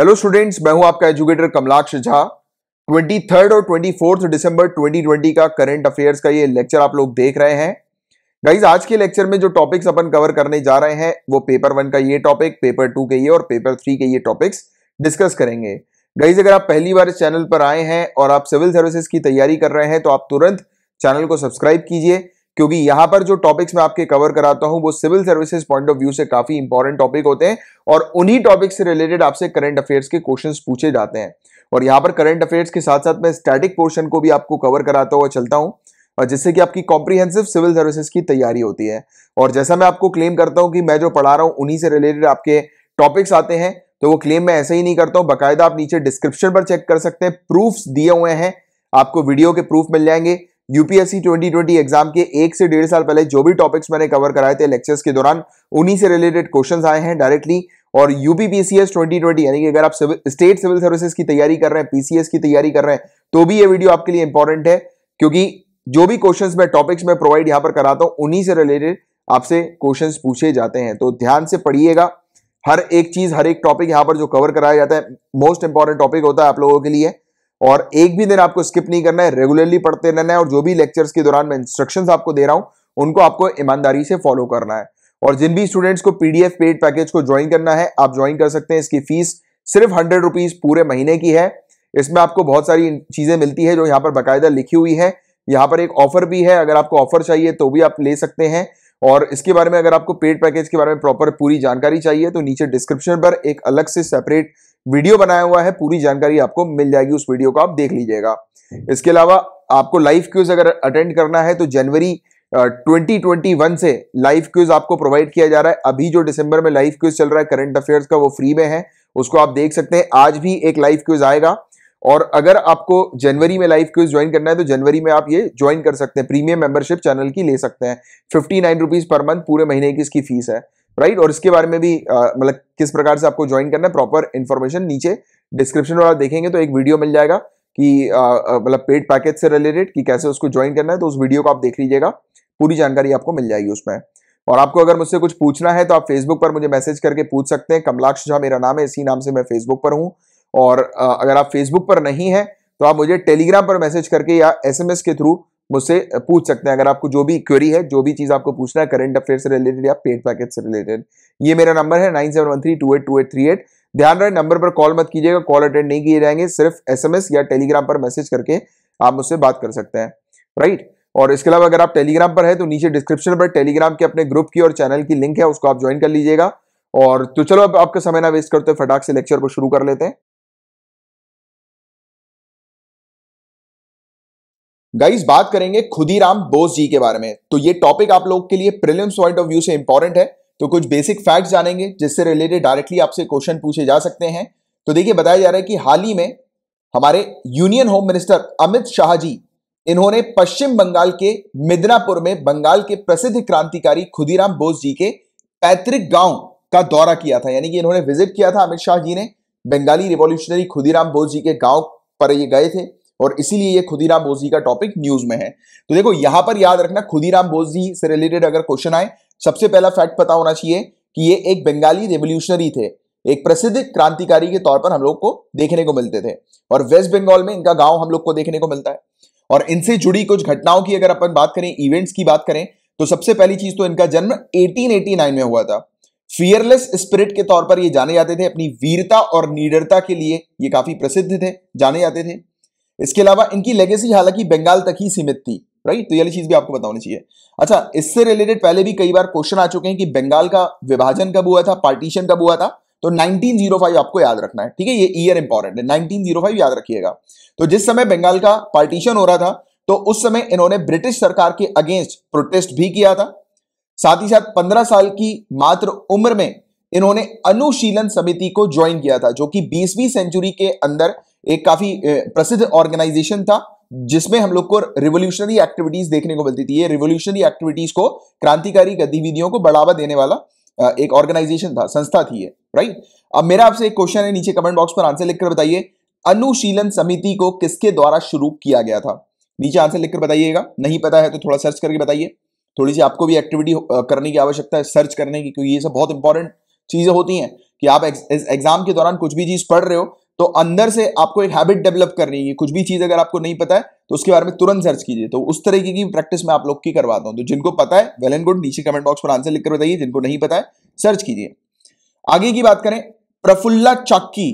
Hello students मैं हूं आपका educator Kamalaksh Jha twenty third और twenty fourth December twenty twenty का करंट अफेयर्स का ये लेक्चर आप लोग देख रहे हैं गाइज आज के लेक्चर में जो टॉपिक्स अपन कवर करने जा रहे हैं वो पेपर वन का ये टॉपिक पेपर टू के ये और पेपर थ्री के ये टॉपिक्स डिस्कस करेंगे गाइज अगर आप पहली बार इस चैनल पर आए हैं और आप सिविल सर्विसेज की तैयारी कर रहे हैं तो आप तुरंत चैनल को सब्सक्राइब कीजिए क्योंकि यहां पर जो टॉपिक्स मैं आपके कवर कराता हूँ वो civil services point of view से काफी इंपॉर्टेंट टॉपिक होते हैं और उन्हीं टॉपिक से रिलेटेड आपसे करंट अफेयर्स के क्वेश्चन पूछे जाते हैं और यहाँ पर करंट अफेयर्स के साथ साथ मैं स्टैटिक पोर्शन को भी आपको कवर कराता हुआ चलता हूँ और जिससे कि आपकी कॉम्प्रीहेंसिव सिविल सर्विसेज की तैयारी होती है और जैसा मैं आपको क्लेम करता हूँ कि मैं जो पढ़ा रहा हूँ उन्हीं से रिलेटेड आपके टॉपिक्स आते हैं तो वो क्लेम मैं ऐसे ही नहीं करता हूँ बाकायदा आप नीचे डिस्क्रिप्शन पर चेक कर सकते हैं प्रूफ्स दिए हुए हैं आपको वीडियो के प्रूफ मिल जाएंगे यूपीएससी 2020 एग्जाम के एक से डेढ़ साल पहले जो भी टॉपिक्स मैंने कवर कराए थे लेक्चर्स के दौरान उन्हीं से रिलेटेड क्वेश्चन आए हैं डायरेक्टली और यूपीपीसीएस 2020 यानी कि अगर आप सिविल स्टेट सिविल सर्विसेज की तैयारी कर रहे हैं पीसीएस की तैयारी कर रहे हैं तो भी ये वीडियो आपके लिए इंपॉर्टेंट है क्योंकि जो भी क्वेश्चन मैं टॉपिक्स में प्रोवाइड यहां पर कराता हूं उन्हीं से रिलेटेड आपसे क्वेश्चन पूछे जाते हैं तो ध्यान से पढ़िएगा हर एक चीज हर एक टॉपिक यहां पर जो कवर कराया जाता है मोस्ट इंपॉर्टेंट टॉपिक होता है आप लोगों के लिए और एक भी दिन आपको स्किप नहीं करना है रेगुलरली पढ़ते रहना है और जो भी लेक्चर्स के दौरान मैं इंस्ट्रक्शंस आपको दे रहा हूँ उनको आपको ईमानदारी से फॉलो करना है और जिन भी स्टूडेंट्स को पीडीएफ पेड पैकेज को ज्वाइन करना है आप ज्वाइन कर सकते हैं इसकी फीस सिर्फ हंड्रेड रुपीज पूरे महीने की है इसमें आपको बहुत सारी चीजें मिलती है जो यहाँ पर बाकायदा लिखी हुई है यहाँ पर एक ऑफर भी है अगर आपको ऑफर चाहिए तो भी आप ले सकते हैं और इसके बारे में अगर आपको पेड पैकेज के बारे में प्रॉपर पूरी जानकारी चाहिए तो नीचे डिस्क्रिप्शन पर एक अलग से सेपरेट वीडियो बनाया हुआ है पूरी जानकारी आपको मिल जाएगी उस वीडियो को आप देख लीजिएगा इसके अलावा आपको लाइव क्यूज अगर अटेंड करना है तो जनवरी 2021 से लाइव क्यूज आपको प्रोवाइड किया जा रहा है अभी जो दिसंबर में लाइव क्यूज चल रहा है करंट अफेयर्स का वो फ्री में है उसको आप देख सकते हैं आज भी एक लाइव क्यूज आएगा और अगर आपको जनवरी में लाइव क्यूज ज्वाइन करना है तो जनवरी में आप ये ज्वाइन कर सकते हैं प्रीमियम मेंबरशिप चैनल की ले सकते हैं fifty nine rupees per month पूरे महीने की इसकी फीस है राइट और इसके बारे में भी मतलब किस प्रकार से आपको ज्वाइन करना है प्रॉपर इन्फॉर्मेशन नीचे डिस्क्रिप्शन वाला देखेंगे तो एक वीडियो मिल जाएगा कि मतलब पेड पैकेज से रिलेटेड कि कैसे उसको ज्वाइन करना है तो उस वीडियो को आप देख लीजिएगा पूरी जानकारी आपको मिल जाएगी उसमें और आपको अगर मुझसे कुछ पूछना है तो आप फेसबुक पर मुझे मैसेज करके पूछ सकते हैं कमलाक्ष झा मेरा नाम है इसी नाम से मैं फेसबुक पर हूँ और अगर आप फेसबुक पर नहीं है तो आप मुझे टेलीग्राम पर मैसेज करके या एसएमएस के थ्रू मुझसे पूछ सकते हैं अगर आपको जो भी क्वेरी है जो भी चीज़ आपको पूछना है करंट अफेयर से रिलेटेड या पेड पैकेज से रिलेटेड ये मेरा नंबर है nine seven one three two eight two eight three eight ध्यान रहे नंबर पर कॉल मत कीजिएगा कॉल अटेंड नहीं किए जाएंगे सिर्फ एसएमएस या टेलीग्राम पर मैसेज करके आप मुझसे बात कर सकते हैं राइट और इसके अलावा अगर आप टेलीग्राम पर है तो नीचे डिस्क्रिप्शन पर टेलीग्राम के अपने ग्रुप की और चैनल की लिंक है उसको आप ज्वाइन कर लीजिएगा और तो चलो अब आपका समय ना वेस्ट करते फटाक से लेक्चर को शुरू कर लेते हैं गाइस बात करेंगे खुदीराम बोस जी के बारे में तो ये टॉपिक आप लोग के लिए प्रिलिम्स पॉइंट ऑफ व्यू से इंपॉर्टेंट है तो कुछ बेसिक फैक्ट्स जानेंगे जिससे रिलेटेड डायरेक्टली आपसे क्वेश्चन पूछे जा सकते हैं तो देखिए बताया जा रहा है कि हाल ही में हमारे union home minister Amit Shah ji इन्होंने पश्चिम बंगाल के मिदनापुर में बंगाल के प्रसिद्ध क्रांतिकारी खुदीराम बोस जी के पैतृक गांव का दौरा किया था यानी कि इन्होंने विजिट किया था अमित शाह जी ने बंगाली रिवॉल्यूशनरी खुदीराम बोस जी के गांव पर ये गए थे और इसीलिए ये खुदीराम बोजी का टॉपिक न्यूज में है तो देखो यहां पर याद रखना खुदीराम बोजी से रिलेटेड अगर क्वेश्चन आए सबसे पहला फैक्ट पता होना चाहिए कि ये एक बंगाली रेवोल्यूशनरी थे एक प्रसिद्ध क्रांतिकारी के तौर पर हम लोग को देखने को मिलते थे और वेस्ट बंगाल में इनका गांव हम लोग को देखने को मिलता है और इनसे जुड़ी कुछ घटनाओं की अगर अपन बात करें इवेंट्स की बात करें तो सबसे पहली चीज तो इनका जन्म 1889 में हुआ था फियरलेस स्पिरिट के तौर पर ये जाने जाते थे अपनी वीरता और निडरता के लिए ये काफी प्रसिद्ध थे जाने जाते थे इसके अलावा इनकी लेगेसी हालांकि बंगाल तक ही सीमित थी राइट तो ये चीज भी आपको बतानी चाहिए अच्छा इससे रिलेटेड पहले भी कई बार क्वेश्चन आ चुके हैं कि बंगाल का विभाजन कब हुआ था पार्टीशन कब हुआ था तो 1905 आपको याद रखना है ठीक है ये ईयर इंपॉर्टेंट है 1905 याद रखिएगा तो जिस समय बंगाल का पार्टीशन हो रहा था तो उस समय इन्होंने ब्रिटिश सरकार के अगेंस्ट प्रोटेस्ट भी किया था साथ ही साथ 15 साल की मात्र उम्र में इन्होंने अनुशीलन समिति को ज्वाइन किया था जो कि 20वीं सेंचुरी के अंदर एक काफी प्रसिद्ध ऑर्गेनाइजेशन था जिसमें हम लोग को रिवोल्यूशनरी एक्टिविटीज देखने को मिलती थी ये रिवोल्यूशनरी एक्टिविटीज को क्रांतिकारी गतिविधियों को बढ़ावा देने वाला एक ऑर्गेनाइजेशन था संस्था थी ये राइट अब मेरा आपसे एक क्वेश्चन है नीचे कमेंट बॉक्स पर आंसर लिखकर बताइए अनुशीलन समिति को किसके द्वारा शुरू किया गया था नीचे आंसर लिखकर बताइएगा नहीं पता है तो थोड़ा सर्च करके बताइए थोड़ी सी आपको भी एक्टिविटी करने की आवश्यकता है सर्च करने की क्योंकि ये सब बहुत इंपॉर्टेंट चीज़ें होती हैं कि आप एग्जाम के दौरान कुछ भी चीज़ पढ़ रहे हो तो अंदर से आपको एक हैबिट डेवलप करनी है कुछ भी चीज़ अगर आपको नहीं पता है तो उसके बारे में तुरंत सर्च कीजिए तो उस तरीके की प्रैक्टिस मैं आप लोग की करवाता हूं तो जिनको पता है वेल एंड गुड नीचे कमेंट बॉक्स पर आंसर लिखकर बताइए जिनको नहीं पता है सर्च कीजिए आगे की बात करें प्रफुल्ला चक्की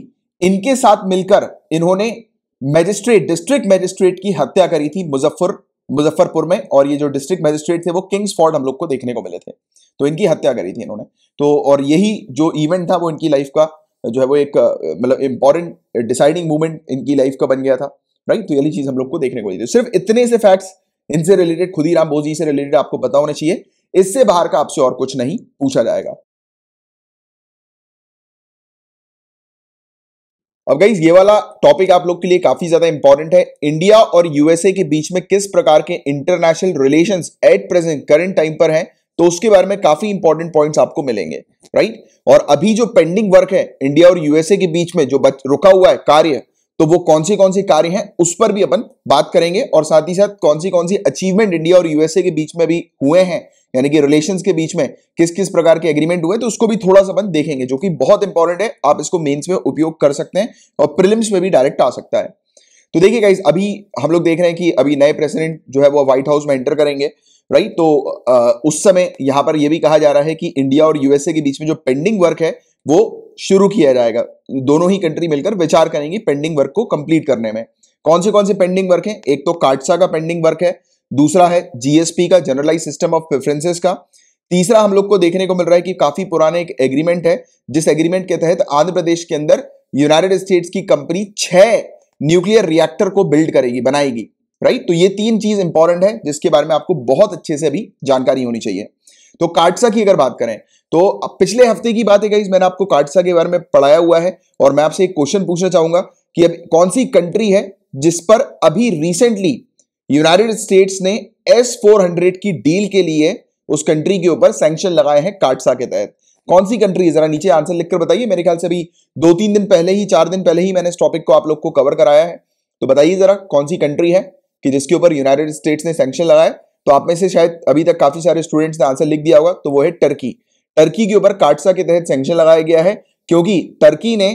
इनके साथ मिलकर इन्होंने मैजिस्ट्रेट डिस्ट्रिक्ट मैजिस्ट्रेट की हत्या करी थी मुजफ्फर मुजफ्फरपुर में और ये जो डिस्ट्रिक्ट मैजिस्ट्रेट थे वो किंग्स फोर्ड हम लोग को देखने को मिले थे तो इनकी हत्या करी थी इन्होंने तो और यही जो इवेंट था वो इनकी लाइफ का जो है वो एक मतलब इंपॉर्टेंट डिसाइडिंग मूवमेंट इनकी लाइफ का बन गया था राइट तो यही चीज़ हम लोग को देखने को मिली सिर्फ इतने से फैक्ट्स इनसे रिलेटेड ही राम बोस जी से रिलेटेड आपको पता होना चाहिए इससे बाहर का आपसे और कुछ नहीं पूछा जाएगा अब गाइज ये वाला टॉपिक आप लोग के लिए काफी ज्यादा इंपॉर्टेंट है इंडिया और यूएसए के बीच में किस प्रकार के international relations at present current time पर हैं तो उसके बारे में काफी इंपॉर्टेंट पॉइंट्स आपको मिलेंगे राइट और अभी जो पेंडिंग वर्क है इंडिया और यूएसए के बीच में जो बच, रुका हुआ है कार्य तो वो कौन सी कौन सी कार्य हैं उस पर भी अपन बात करेंगे और साथ ही साथ कौन सी कौन सी अचीवमेंट इंडिया और यूएसए के बीच में भी हुए हैं यानी कि रिलेशन के बीच में किस किस प्रकार के एग्रीमेंट हुए तो उसको भी थोड़ा सा अपन देखेंगे जो कि बहुत इंपॉर्टेंट है आप इसको मेन्स में उपयोग कर सकते हैं और प्रिलिम्स में भी डायरेक्ट आ सकता है तो देखिए गाइज अभी हम लोग देख रहे हैं कि अभी नए प्रेसिडेंट जो है वो व्हाइट हाउस में एंटर करेंगे राइट तो उस समय यहां पर यह भी कहा जा रहा है कि इंडिया और यूएसए के बीच में जो पेंडिंग वर्क है वो शुरू किया जाएगा दोनों ही कंट्री मिलकर विचार करेंगी पेंडिंग वर्क को कंप्लीट करने में कौन से कौन से पेंडिंग वर्क है एक तो काटसा का पेंडिंग वर्क है दूसरा है जीएसपी का जनरलाइज सिस्टम ऑफ प्रेफरेंसेस का तीसरा हम लोग को देखने को मिल रहा है कि काफी पुराने एक एग्रीमेंट है जिस एग्रीमेंट के तहत आंध्र प्रदेश के अंदर यूनाइटेड स्टेट्स की कंपनी छह न्यूक्लियर रिएक्टर को बिल्ड करेगी बनाएगी राइट तो ये तीन चीज इंपॉर्टेंट है जिसके बारे में आपको बहुत अच्छे से अभी जानकारी होनी चाहिए तो काटसा की अगर बात करें तो अब पिछले हफ्ते की बात है मैंने आपको काटसा के बारे में पढ़ाया हुआ है और मैं आपसे एक क्वेश्चन पूछना चाहूंगा कि अब कौन सी कंट्री है जिस पर अभी रिसेंटली यूनाइटेड स्टेट्स ने एस फोर हंड्रेड की डील के लिए उस कंट्री के ऊपर सैंक्शन लगाए हैं काटसा के तहत कौन सी कंट्री है जरा नीचे आंसर लिखकर बताइए मेरे ख्याल से अभी दो तीन दिन पहले ही चार दिन पहले ही मैंने इस टॉपिक को आप लोग को कवर कराया है तो बताइए जरा कौन सी कंट्री है कि जिसके ऊपर यूनाइटेड स्टेट्स ने सेंक्शन लगाया तो आप में से शायद अभी तक काफी सारे स्टूडेंट्स ने आंसर लिख दिया होगा तो वो है टर्की टर्की के ऊपर काटसा के तहत सैंक्शन लगाया गया है क्योंकि टर्की ने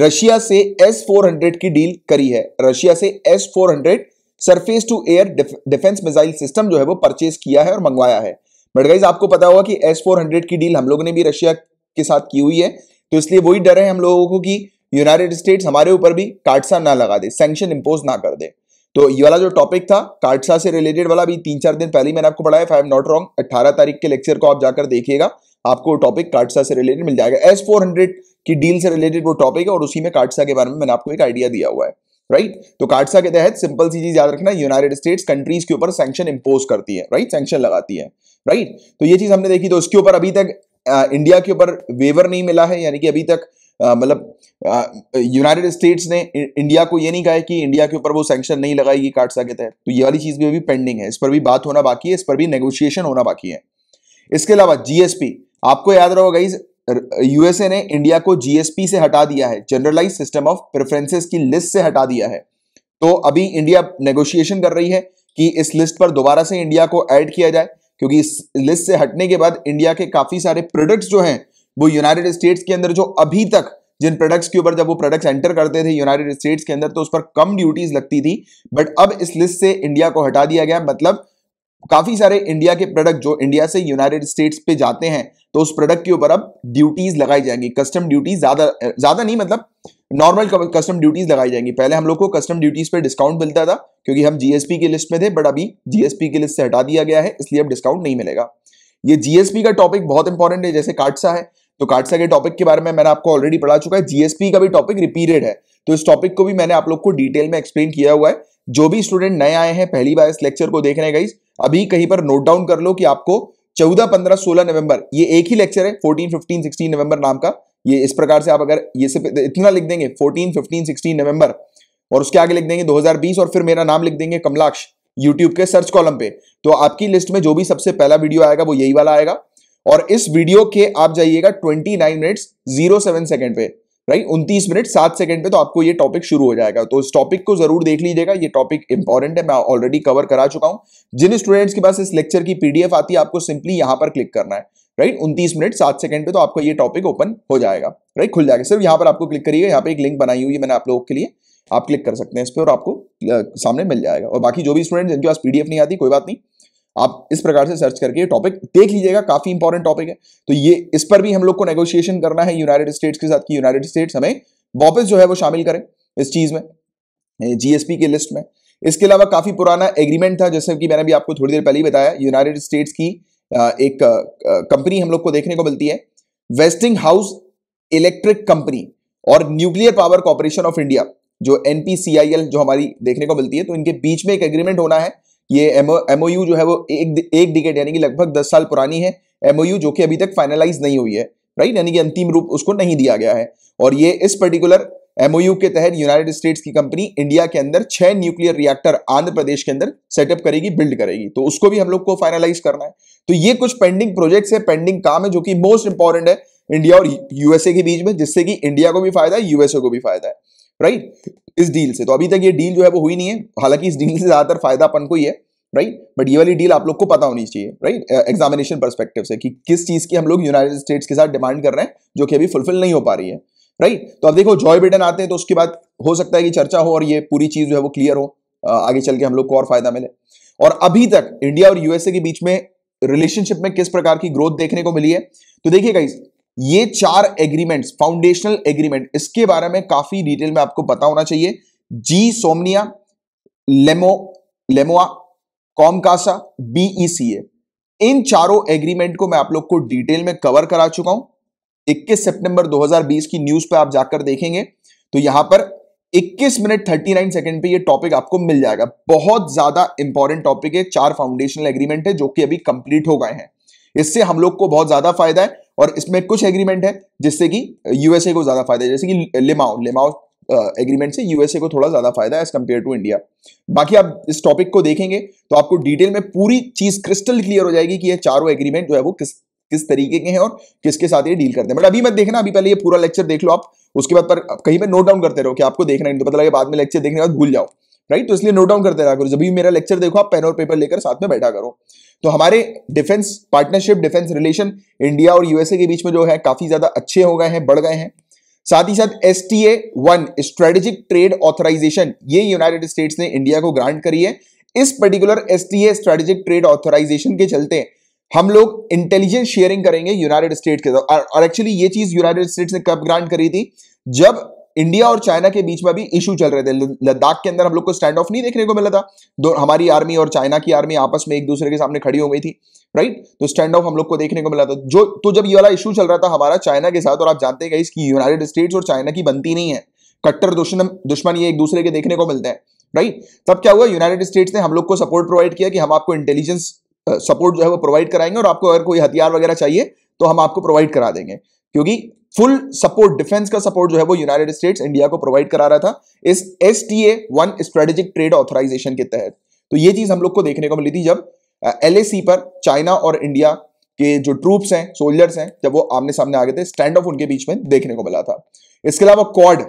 रशिया से एस फोर हंड्रेड की डील करी है रशिया से S four hundred surface to air defence missile system जो है वो परचेज किया है और मंगवाया है बट गाइज आपको पता होगा कि एस फोर हंड्रेड की डील हम लोगों ने भी रशिया के साथ की हुई है तो इसलिए वही डर है हम लोगों को कि यूनाइटेड स्टेट्स हमारे ऊपर भी काटसा ना लगा दे सेंक्शन इम्पोज ना कर दे तो ये वाला जो टॉपिक था कार्डसा से रिलेटेड वाला भी तीन चार दिन पहले मैंने आपको पढ़ाया फाइव नॉट रॉन्ग अट्ठारह तारीख के लेक्चर को आप जाकर देखिएगा आपको टॉपिक कार्डसा से रिलेटेड मिल जाएगा एस फोर हंड्रेड की डील से रिलेटेड वो टॉपिक है और उसी में कार्डसा के बारे में मैंने आपको एक आइडिया दिया हुआ है राइट right? तो कार्डसा के तहत सिंपल सी चीज याद रखना यूनाइटेड स्टेट्स कंट्रीज के ऊपर सैक्शन इंपोज करती है राइट right? सैक्शन लगाती है राइट right? तो ये चीज हमने देखी तो उसके ऊपर अभी तक आ, इंडिया के ऊपर वेवर नहीं मिला है यानी कि अभी तक मतलब यूनाइटेड स्टेट्स ने इंडिया को ये नहीं कहा कि इंडिया के ऊपर वो सैंक्शन नहीं लगाएगी काट के तहत तो ये वाली चीज़ भी अभी पेंडिंग है इस पर भी बात होना बाकी है इस पर भी नेगोशिएशन होना बाकी है इसके अलावा जीएसपी आपको याद रहोगा इस यूएसए ने इंडिया को जीएसपी से हटा दिया है जनरलाइज सिस्टम ऑफ प्रेफरेंसेस की लिस्ट से हटा दिया है तो अभी इंडिया नेगोशिएशन कर रही है कि इस लिस्ट पर दोबारा से इंडिया को ऐड किया जाए क्योंकि इस लिस्ट से हटने के बाद इंडिया के काफी सारे प्रोडक्ट्स जो हैं वो यूनाइटेड स्टेट्स के अंदर जो अभी तक जिन प्रोडक्ट्स के ऊपर जब वो प्रोडक्ट्स एंटर करते थे यूनाइटेड स्टेट्स के अंदर तो उस पर कम ड्यूटीज लगती थी बट अब इस लिस्ट से इंडिया को हटा दिया गया मतलब काफी सारे इंडिया के प्रोडक्ट जो इंडिया से यूनाइटेड स्टेट्स पे जाते हैं तो उस प्रोडक्ट के ऊपर अब ड्यूटीज लगाई जाएंगी कस्टम ड्यूटीज ज्यादा ज्यादा नहीं मतलब नॉर्मल कस्टम ड्यूटीज लगाई जाएंगी पहले हम लोग को कस्टम ड्यूटीज पे डिस्काउंट मिलता था क्योंकि हम जीएसपी की लिस्ट में थे बट अभी जीएसपी की लिस्ट से हटा दिया गया है इसलिए अब डिस्काउंट नहीं मिलेगा ये जीएसपी का टॉपिक बहुत इंपॉर्टेंट है जैसे काटसा है तो काटसा के टॉपिक के बारे में मैंने आपको ऑलरेडी पढ़ा चुका है जीएसपी का भी टॉपिक रिपीटेड है तो इस टॉपिक को भी मैंने आप लोग को डिटेल में एक्सप्लेन किया हुआ है जो भी स्टूडेंट नए आए हैं पहली बार इस लेक्चर को देख रहे हैं गाइज अभी कहीं पर नोट डाउन कर लो कि आपको चौदह पंद्रह सोलह नवंबर ये एक ही लेक्चर है फोर्टीन फिफ्टीन सिक्सटीन नवंबर नाम का ये इस प्रकार से आप अगर ये सिर्फ इतना लिख देंगे फोर्टीन फिफ्टीन सिक्सटीन नवंबर और उसके आगे लिख देंगे 2020 और फिर मेरा नाम लिख देंगे कमलाक्ष यूट्यूब के सर्च कॉलम पे तो आपकी लिस्ट में जो भी सबसे पहला वीडियो आएगा वो यही वाला आएगा और इस वीडियो के आप जाइएगा 29 मिनट्स 07 सेकंड पे राइट उनतीस मिनट सात सेकंड पे तो आपको ये टॉपिक शुरू हो जाएगा तो इस टॉपिक को जरूर देख लीजिएगा ये टॉपिक इंपॉर्टेंट है मैं ऑलरेडी कवर करा चुका हूं जिन स्टूडेंट्स के पास इस लेक्चर की पीडीएफ आती है आपको सिंपली यहां पर क्लिक करना है राइट उनतीस मिनट सात सेकंड पे तो आपका ये टॉपिक ओपन हो जाएगा राइट खुल जाएगा सिर्फ यहां पर आपको क्लिक करिएगा यहाँ पे एक लिंक बनाई हुई है मैंने आप लोगों के लिए आप क्लिक कर सकते हैं इस पर और आपको सामने मिल जाएगा और बाकी जो भी स्टूडेंट जिनके पास पीडीएफ नहीं आती कोई बात नहीं आप इस प्रकार से सर्च करके टॉपिक देख लीजिएगा काफी इंपॉर्टेंट टॉपिक है तो ये इस पर भी हम लोग को नेगोशिएशन करना है यूनाइटेड स्टेट्स के साथ यूनाइटेड स्टेट्स हमें वापस जो है वो शामिल करें इस चीज में जीएसपी के लिस्ट में इसके अलावा काफी पुराना एग्रीमेंट था जैसे कि मैंने भी आपको थोड़ी देर पहले ही बताया यूनाइटेड स्टेट्स की एक कंपनी हम लोग को देखने को मिलती है वेस्टिंग हाउस इलेक्ट्रिक कंपनी और nuclear power corporation of India जो एनपीसीआईएल जो हमारी देखने को मिलती है तो इनके बीच में एक एग्रीमेंट होना है ये एम जो है वो एक एक डिकेट यानी कि लगभग दस साल पुरानी है एम जो कि अभी तक फाइनलाइज नहीं हुई है राइट यानी कि अंतिम रूप उसको नहीं दिया गया है और ये इस पर्टिकुलर एमओयू के तहत यूनाइटेड स्टेट्स की कंपनी इंडिया के अंदर छह न्यूक्लियर रिएक्टर आंध्र प्रदेश के अंदर सेटअप करेगी बिल्ड करेगी तो उसको भी हम लोग को फाइनलाइज करना है तो ये कुछ पेंडिंग प्रोजेक्ट्स है पेंडिंग काम है जो कि मोस्ट इंपॉर्टेंट है इंडिया और यूएसए के बीच में जिससे कि इंडिया को भी फायदा है यूएसए को भी फायदा है राइट इस डील से तो अभी तक ये डील जो है वो हुई नहीं है हालांकि इस डील से ज्यादातर फायदा अपन को ही है राइट बट ये वाली डील आप लोग को पता होनी चाहिए राइट एग्जामिनेशन परस्पेक्टिव से कि किस चीज की हम लोग यूनाइटेड स्टेट्स के साथ डिमांड कर रहे हैं जो कि अभी फुलफिल नहीं हो पा रही है राइट तो अब देखो जॉय बिटन आते हैं तो उसके बाद हो सकता है कि चर्चा हो और ये पूरी चीज जो है वो क्लियर हो आगे चल के हम लोग को और फायदा मिले और अभी तक इंडिया और यूएसए के बीच में रिलेशनशिप में किस प्रकार की ग्रोथ देखने को मिली है तो देखिए गाइस ये चार एग्रीमेंट्स फाउंडेशनल एग्रीमेंट इसके बारे में काफी डिटेल में आपको पता होना चाहिए जी सोमनिया लेमो लेमोआ कॉमकासा बीईसीए इन चारों एग्रीमेंट को मैं आप लोग को डिटेल में कवर करा चुका हूं 21 सितंबर 2020 की न्यूज पे आप जाकर देखेंगे तो यहां पर 21 मिनट 39 सेकंड पे ये टॉपिक आपको मिल जाएगा बहुत ज्यादा इंपॉर्टेंट टॉपिक है चार फाउंडेशनल एग्रीमेंट है जो कि अभी कंप्लीट हो गए हैं इससे हम लोग को बहुत ज्यादा फायदा है और इसमें कुछ एग्रीमेंट है जिससे कि यूएसए को ज्यादा फायदा है जैसे कि लेमाओ लेमाओ एग्रीमेंट से यूएसए को थोड़ा ज्यादा फायदा है एज कम्पेयर टू इंडिया बाकी आप इस टॉपिक को देखेंगे तो आपको डिटेल में पूरी चीज क्रिस्टल क्लियर हो जाएगी कि ये चारों एग्रीमेंट जो है वो किस किस तरीके के हैं और किसके साथ ये डील करते हैं बट अभी मत देखना अभी पहले ये पूरा लेक्चर देख लो आप उसके बाद पर कहीं पर नोट डाउन करते रहो कि आपको देखना है तो पता लगे बाद में लेक्चर देखने के बाद भूल जाओ राइट तो इसलिए नोट डाउन करते रहा करो जब भी मेरा लेक्चर देखो आप पेन और पेपर लेकर साथ में बैठा करो तो हमारे defence partnership defence relation India और यूएसए के बीच में जो है काफी ज्यादा अच्छे हो गए हैं बढ़ गए हैं साथ ही साथ S T A one strategic trade authorisation ये यूनाइटेड स्टेट्स ने इंडिया को ग्रांट करी है इस particular S T A strategic trade authorisation के चलते हम लोग इंटेलिजेंस शेयरिंग करेंगे यूनाइटेड स्टेट के साथ और एक्चुअली ये चीज यूनाइटेड स्टेट्स ने कब ग्रांट करी थी जब इंडिया और चाइना के बीच में भी इशू चल रहे थे लद्दाख के अंदर हम लोग को स्टैंड ऑफ नहीं देखने को मिला था दो हमारी आर्मी और चाइना की आर्मी आपस में एक दूसरे के सामने खड़ी हो गई थी राइट तो स्टैंड ऑफ हम लोग को देखने को मिला था जो तो जब ये वाला इशू चल रहा था हमारा चाइना के साथ और आप जानते हैं इसकी यूनाइटेड स्टेट्स और चाइना की बनती नहीं है कट्टर दुश्मन दुश्मन ये एक दूसरे के देखने को मिलते हैं राइट तब क्या हुआ यूनाइटेड स्टेट्स ने हम लोग को सपोर्ट प्रोवाइड किया कि हम आपको इंटेलिजेंस सपोर्ट जो है वो प्रोवाइड कराएंगे और आपको अगर कोई हथियार वगैरह चाहिए तो हम आपको प्रोवाइड करा देंगे क्योंकि फुल सपोर्ट डिफेंस का सपोर्ट जो है वो यूनाइटेड स्टेट्स इंडिया को प्रोवाइड करा रहा था इस S T A one strategic trade authorisation के तहत तो ये चीज हम लोग को देखने को मिली थी जब एल पर चाइना और इंडिया के जो ट्रूप्स हैं सोल्जर्स हैं जब वो आमने सामने आ गए थे स्टैंड ऑफ उनके बीच में देखने को मिला था इसके अलावा कॉड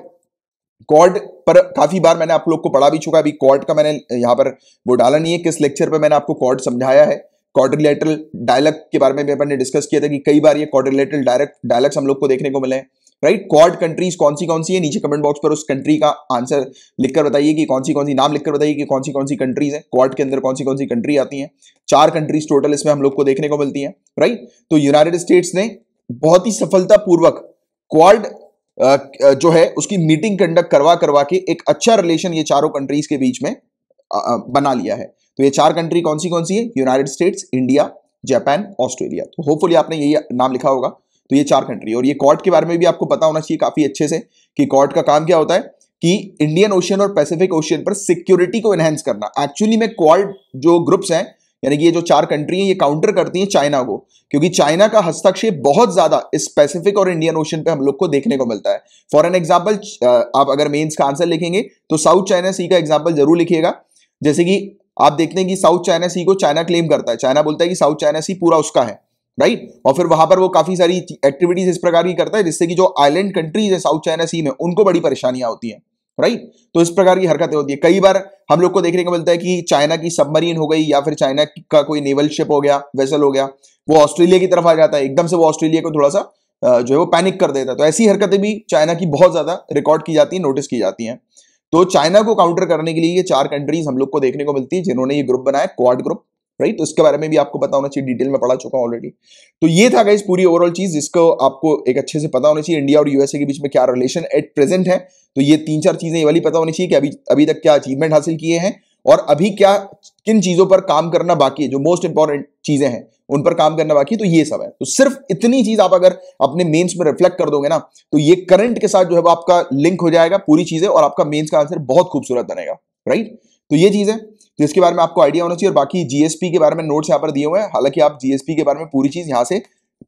कॉर्ड पर काफी बार मैंने आप लोग को पढ़ा भी चुका अभी कॉर्ड का मैंने यहां पर वो डाला नहीं है किस लेक्चर पर मैंने आपको कॉर्ड समझाया है क्वाड्रिलेटरल डायलग के बारे में भी अपन ने डिस्कस किया था कि कई बार ये क्वाड्रिलेटरल डायरेक्ट डायलग्स हम लोग को देखने को मिले राइट क्वाड कंट्रीज कौन सी कौन सी है नीचे कमेंट बॉक्स पर उस कंट्री का आंसर लिखकर बताइए कि कौन सी कौन सी नाम लिखकर बताइए कि कौन सी कौन सी कंट्रीज है क्वाड के अंदर कौन सी कौन सी कंट्री आती है चार कंट्रीज टोटल इसमें हम लोग को देखने को मिलती है राइट तो यूनाइटेड स्टेट्स ने बहुत ही सफलतापूर्वक क्वाड जो है उसकी मीटिंग कंडक्ट करवा करवा के एक अच्छा रिलेशन ये चारों कंट्रीज के बीच में बना लिया है तो ये चार कंट्री कौन सी कौन सी है United States India Japan Australia तो होपफुली आपने यही नाम लिखा होगा तो ये चार कंट्री और ये कॉर्ड के बारे में भी आपको पता होना चाहिए काफ़ी अच्छे से कि कॉर्ड का काम क्या होता है कि इंडियन ओशियन और पैसिफिक ओशियन पर सिक्योरिटी को एनहेंस करना एक्चुअली में क्वाड जो ग्रुप्स हैं यानी कि ये जो चार कंट्री हैं ये काउंटर करती हैं चाइना को क्योंकि चाइना का हस्तक्षेप बहुत ज्यादा इस पैसिफिक और इंडियन ओशन पे हम लोग को देखने को मिलता है फॉर एन एग्जाम्पल आप अगर मेन्स का आंसर लिखेंगे तो साउथ चाइना सी का एग्जाम्पल जरूर लिखिएगा जैसे कि आप देखते हैं कि साउथ चाइना सी को चाइना क्लेम करता है चाइना बोलता है कि साउथ चाइना सी पूरा उसका है राइट और फिर वहां पर वो काफी सारी एक्टिविटीज इस प्रकार की करता है जिससे कि जो आइलैंड कंट्रीज है साउथ चाइना सी में उनको बड़ी परेशानियां होती हैं राइट तो इस प्रकार की हरकतें होती है कई बार हम लोग को देखने को मिलता है कि चाइना की सबमरीन हो गई या फिर चाइना का कोई नेवल शिप हो गया वेसल हो गया वो ऑस्ट्रेलिया की तरफ आ जाता है एकदम से वो ऑस्ट्रेलिया को थोड़ा सा जो है वो पैनिक कर देता है तो ऐसी हरकतें भी चाइना की बहुत ज्यादा रिकॉर्ड की जाती है नोटिस की जाती हैं तो चाइना को काउंटर करने के लिए ये चार कंट्रीज हम लोग को देखने को मिलती है जिन्होंने ये ग्रुप बनाया क्वाड ग्रुप राइट तो इसके बारे में भी आपको पता होना चाहिए डिटेल में पढ़ा चुका हूँ ऑलरेडी तो ये था गाइज पूरी ओवरऑल चीज जिसको आपको एक अच्छे से पता होना चाहिए इंडिया और यूएसए के बीच में क्या रिलेशन एट प्रेजेंट है तो ये तीन चार चीजें ये वाली पता होनी चाहिए कि अभी अभी तक क्या अचीवमेंट हासिल किए हैं और अभी क्या किन चीज़ों पर काम करना बाकी है जो मोस्ट इंपॉर्टेंट चीज़ें हैं उन पर काम करना बाकी तो ये सब है तो सिर्फ इतनी चीज आप अगर अपने मेंस में रिफ्लेक्ट कर दोगे ना तो ये करंट के साथ जो है वो आपका लिंक हो जाएगा पूरी चीजें और आपका मेंस का आंसर बहुत खूबसूरत बनेगा राइट तो ये चीज है तो इसके बारे में आपको आइडिया होना चाहिए और बाकी जीएसपी के बारे में नोट्स यहाँ पर दिए हुए हैं हालांकि आप जीएसपी के बारे में पूरी चीज यहाँ से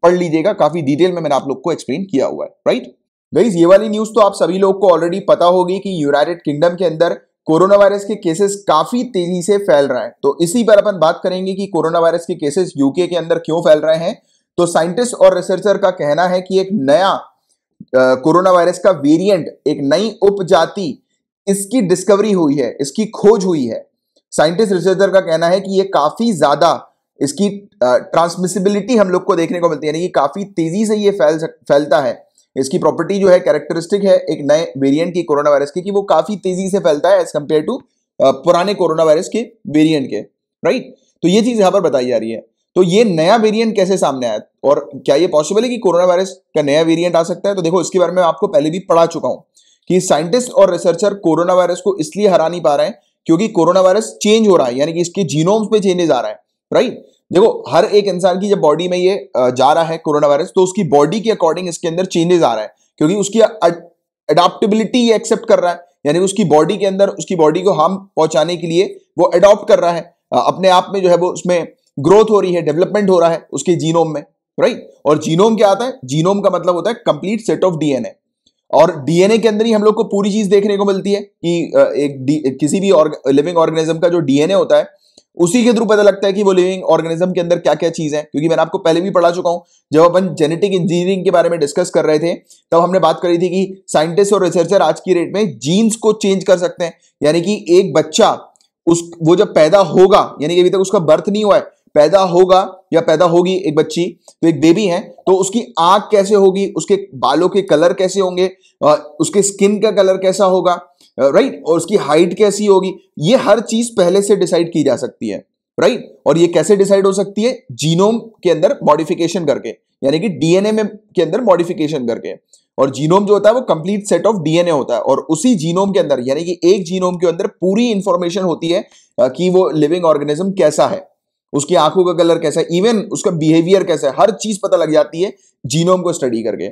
पढ़ लीजिएगा काफी डिटेल में मैंने आप लोग को एक्सप्लेन किया हुआ है राइट गईज ये वाली न्यूज तो आप सभी लोग को ऑलरेडी पता होगी कि यूनाइटेड किंगडम के अंदर कोरोना वायरस के केसेस काफी तेजी से फैल रहा है तो इसी पर अपन बात करेंगे कि कोरोना वायरस के केसेस यूके के अंदर क्यों फैल रहे हैं तो साइंटिस्ट और रिसर्चर का कहना है कि एक नया कोरोना वायरस का वेरिएंट एक नई उपजाति इसकी डिस्कवरी हुई है इसकी खोज हुई है साइंटिस्ट रिसर्चर का कहना है कि ये काफी ज्यादा इसकी ट्रांसमिसिबिलिटी हम लोग को देखने को मिलती है यानी कि काफी तेजी से ये फैल फैलता है इसकी प्रॉपर्टी जो है कैरेक्टरिस्टिक है एक नए वेरिएंट की कोरोना वायरस की कि वो काफ़ी तेजी से फैलता है एज कम्पेयर टू पुराने कोरोना वायरस के वेरिएंट के राइट तो ये चीज़ यहां पर बताई जा रही है तो ये नया वेरिएंट कैसे सामने आया और क्या ये पॉसिबल है कि कोरोना वायरस का नया वेरियंट आ सकता है तो देखो इसके बारे में आपको पहले भी पढ़ा चुका हूं कि साइंटिस्ट और रिसर्चर कोरोना वायरस को इसलिए हरा नहीं पा रहे हैं क्योंकि कोरोना वायरस चेंज हो रहा है यानी कि इसके जीनोम्स पे चेंजेस आ रहा है राइट देखो हर एक इंसान की जब बॉडी में ये जा रहा है कोरोना वायरस तो उसकी बॉडी के अकॉर्डिंग इसके अंदर चेंजेस आ रहा है क्योंकि उसकी अडाप्टेबिलिटी ये एक्सेप्ट कर रहा है यानी उसकी बॉडी के अंदर उसकी बॉडी को हार्म पहुंचाने के लिए वो अडॉप्ट कर रहा है अपने आप में जो है वो उसमें ग्रोथ हो रही है डेवलपमेंट हो रहा है उसके जीनोम में राइट और जीनोम क्या आता है जीनोम का मतलब होता है कंप्लीट सेट ऑफ डीएनए और डीएनए के अंदर ही हम लोग को पूरी चीज देखने को मिलती है कि एक किसी भी लिविंग ऑर्गेनिज्म का जो डीएनए होता है उसी के थ्रू पता लगता है कि वो लिविंग ऑर्गेनिज्म के अंदर क्या क्या चीज है क्योंकि मैंने आपको पहले भी पढ़ा चुका हूं जब अपन जेनेटिक इंजीनियरिंग के बारे में डिस्कस कर रहे थे तब हमने बात करी थी कि साइंटिस्ट और रिसर्चर आज की रेट में जीन्स को चेंज कर सकते हैं यानी कि एक बच्चा उस वो जब पैदा होगा यानी कि अभी तक उसका बर्थ नहीं हुआ है पैदा होगा या पैदा होगी एक बच्ची तो एक बेबी है तो उसकी आंख कैसे होगी उसके बालों के कलर कैसे होंगे उसके स्किन का कलर कैसा होगा राइट uh, और उसकी हाइट कैसी होगी ये हर चीज पहले से डिसाइड की जा सकती है राइट और ये कैसे डिसाइड हो सकती है जीनोम के अंदर मॉडिफिकेशन करके यानी कि डीएनए में के अंदर मॉडिफिकेशन करके और जीनोम जो होता है वो कंप्लीट सेट ऑफ डीएनए होता है और उसी जीनोम के अंदर यानी कि एक जीनोम के अंदर पूरी इंफॉर्मेशन होती है uh, कि वो लिविंग ऑर्गेनिज्म कैसा है उसकी आंखों का कलर कैसा है इवन उसका बिहेवियर कैसा है हर चीज पता लग जाती है जीनोम को स्टडी करके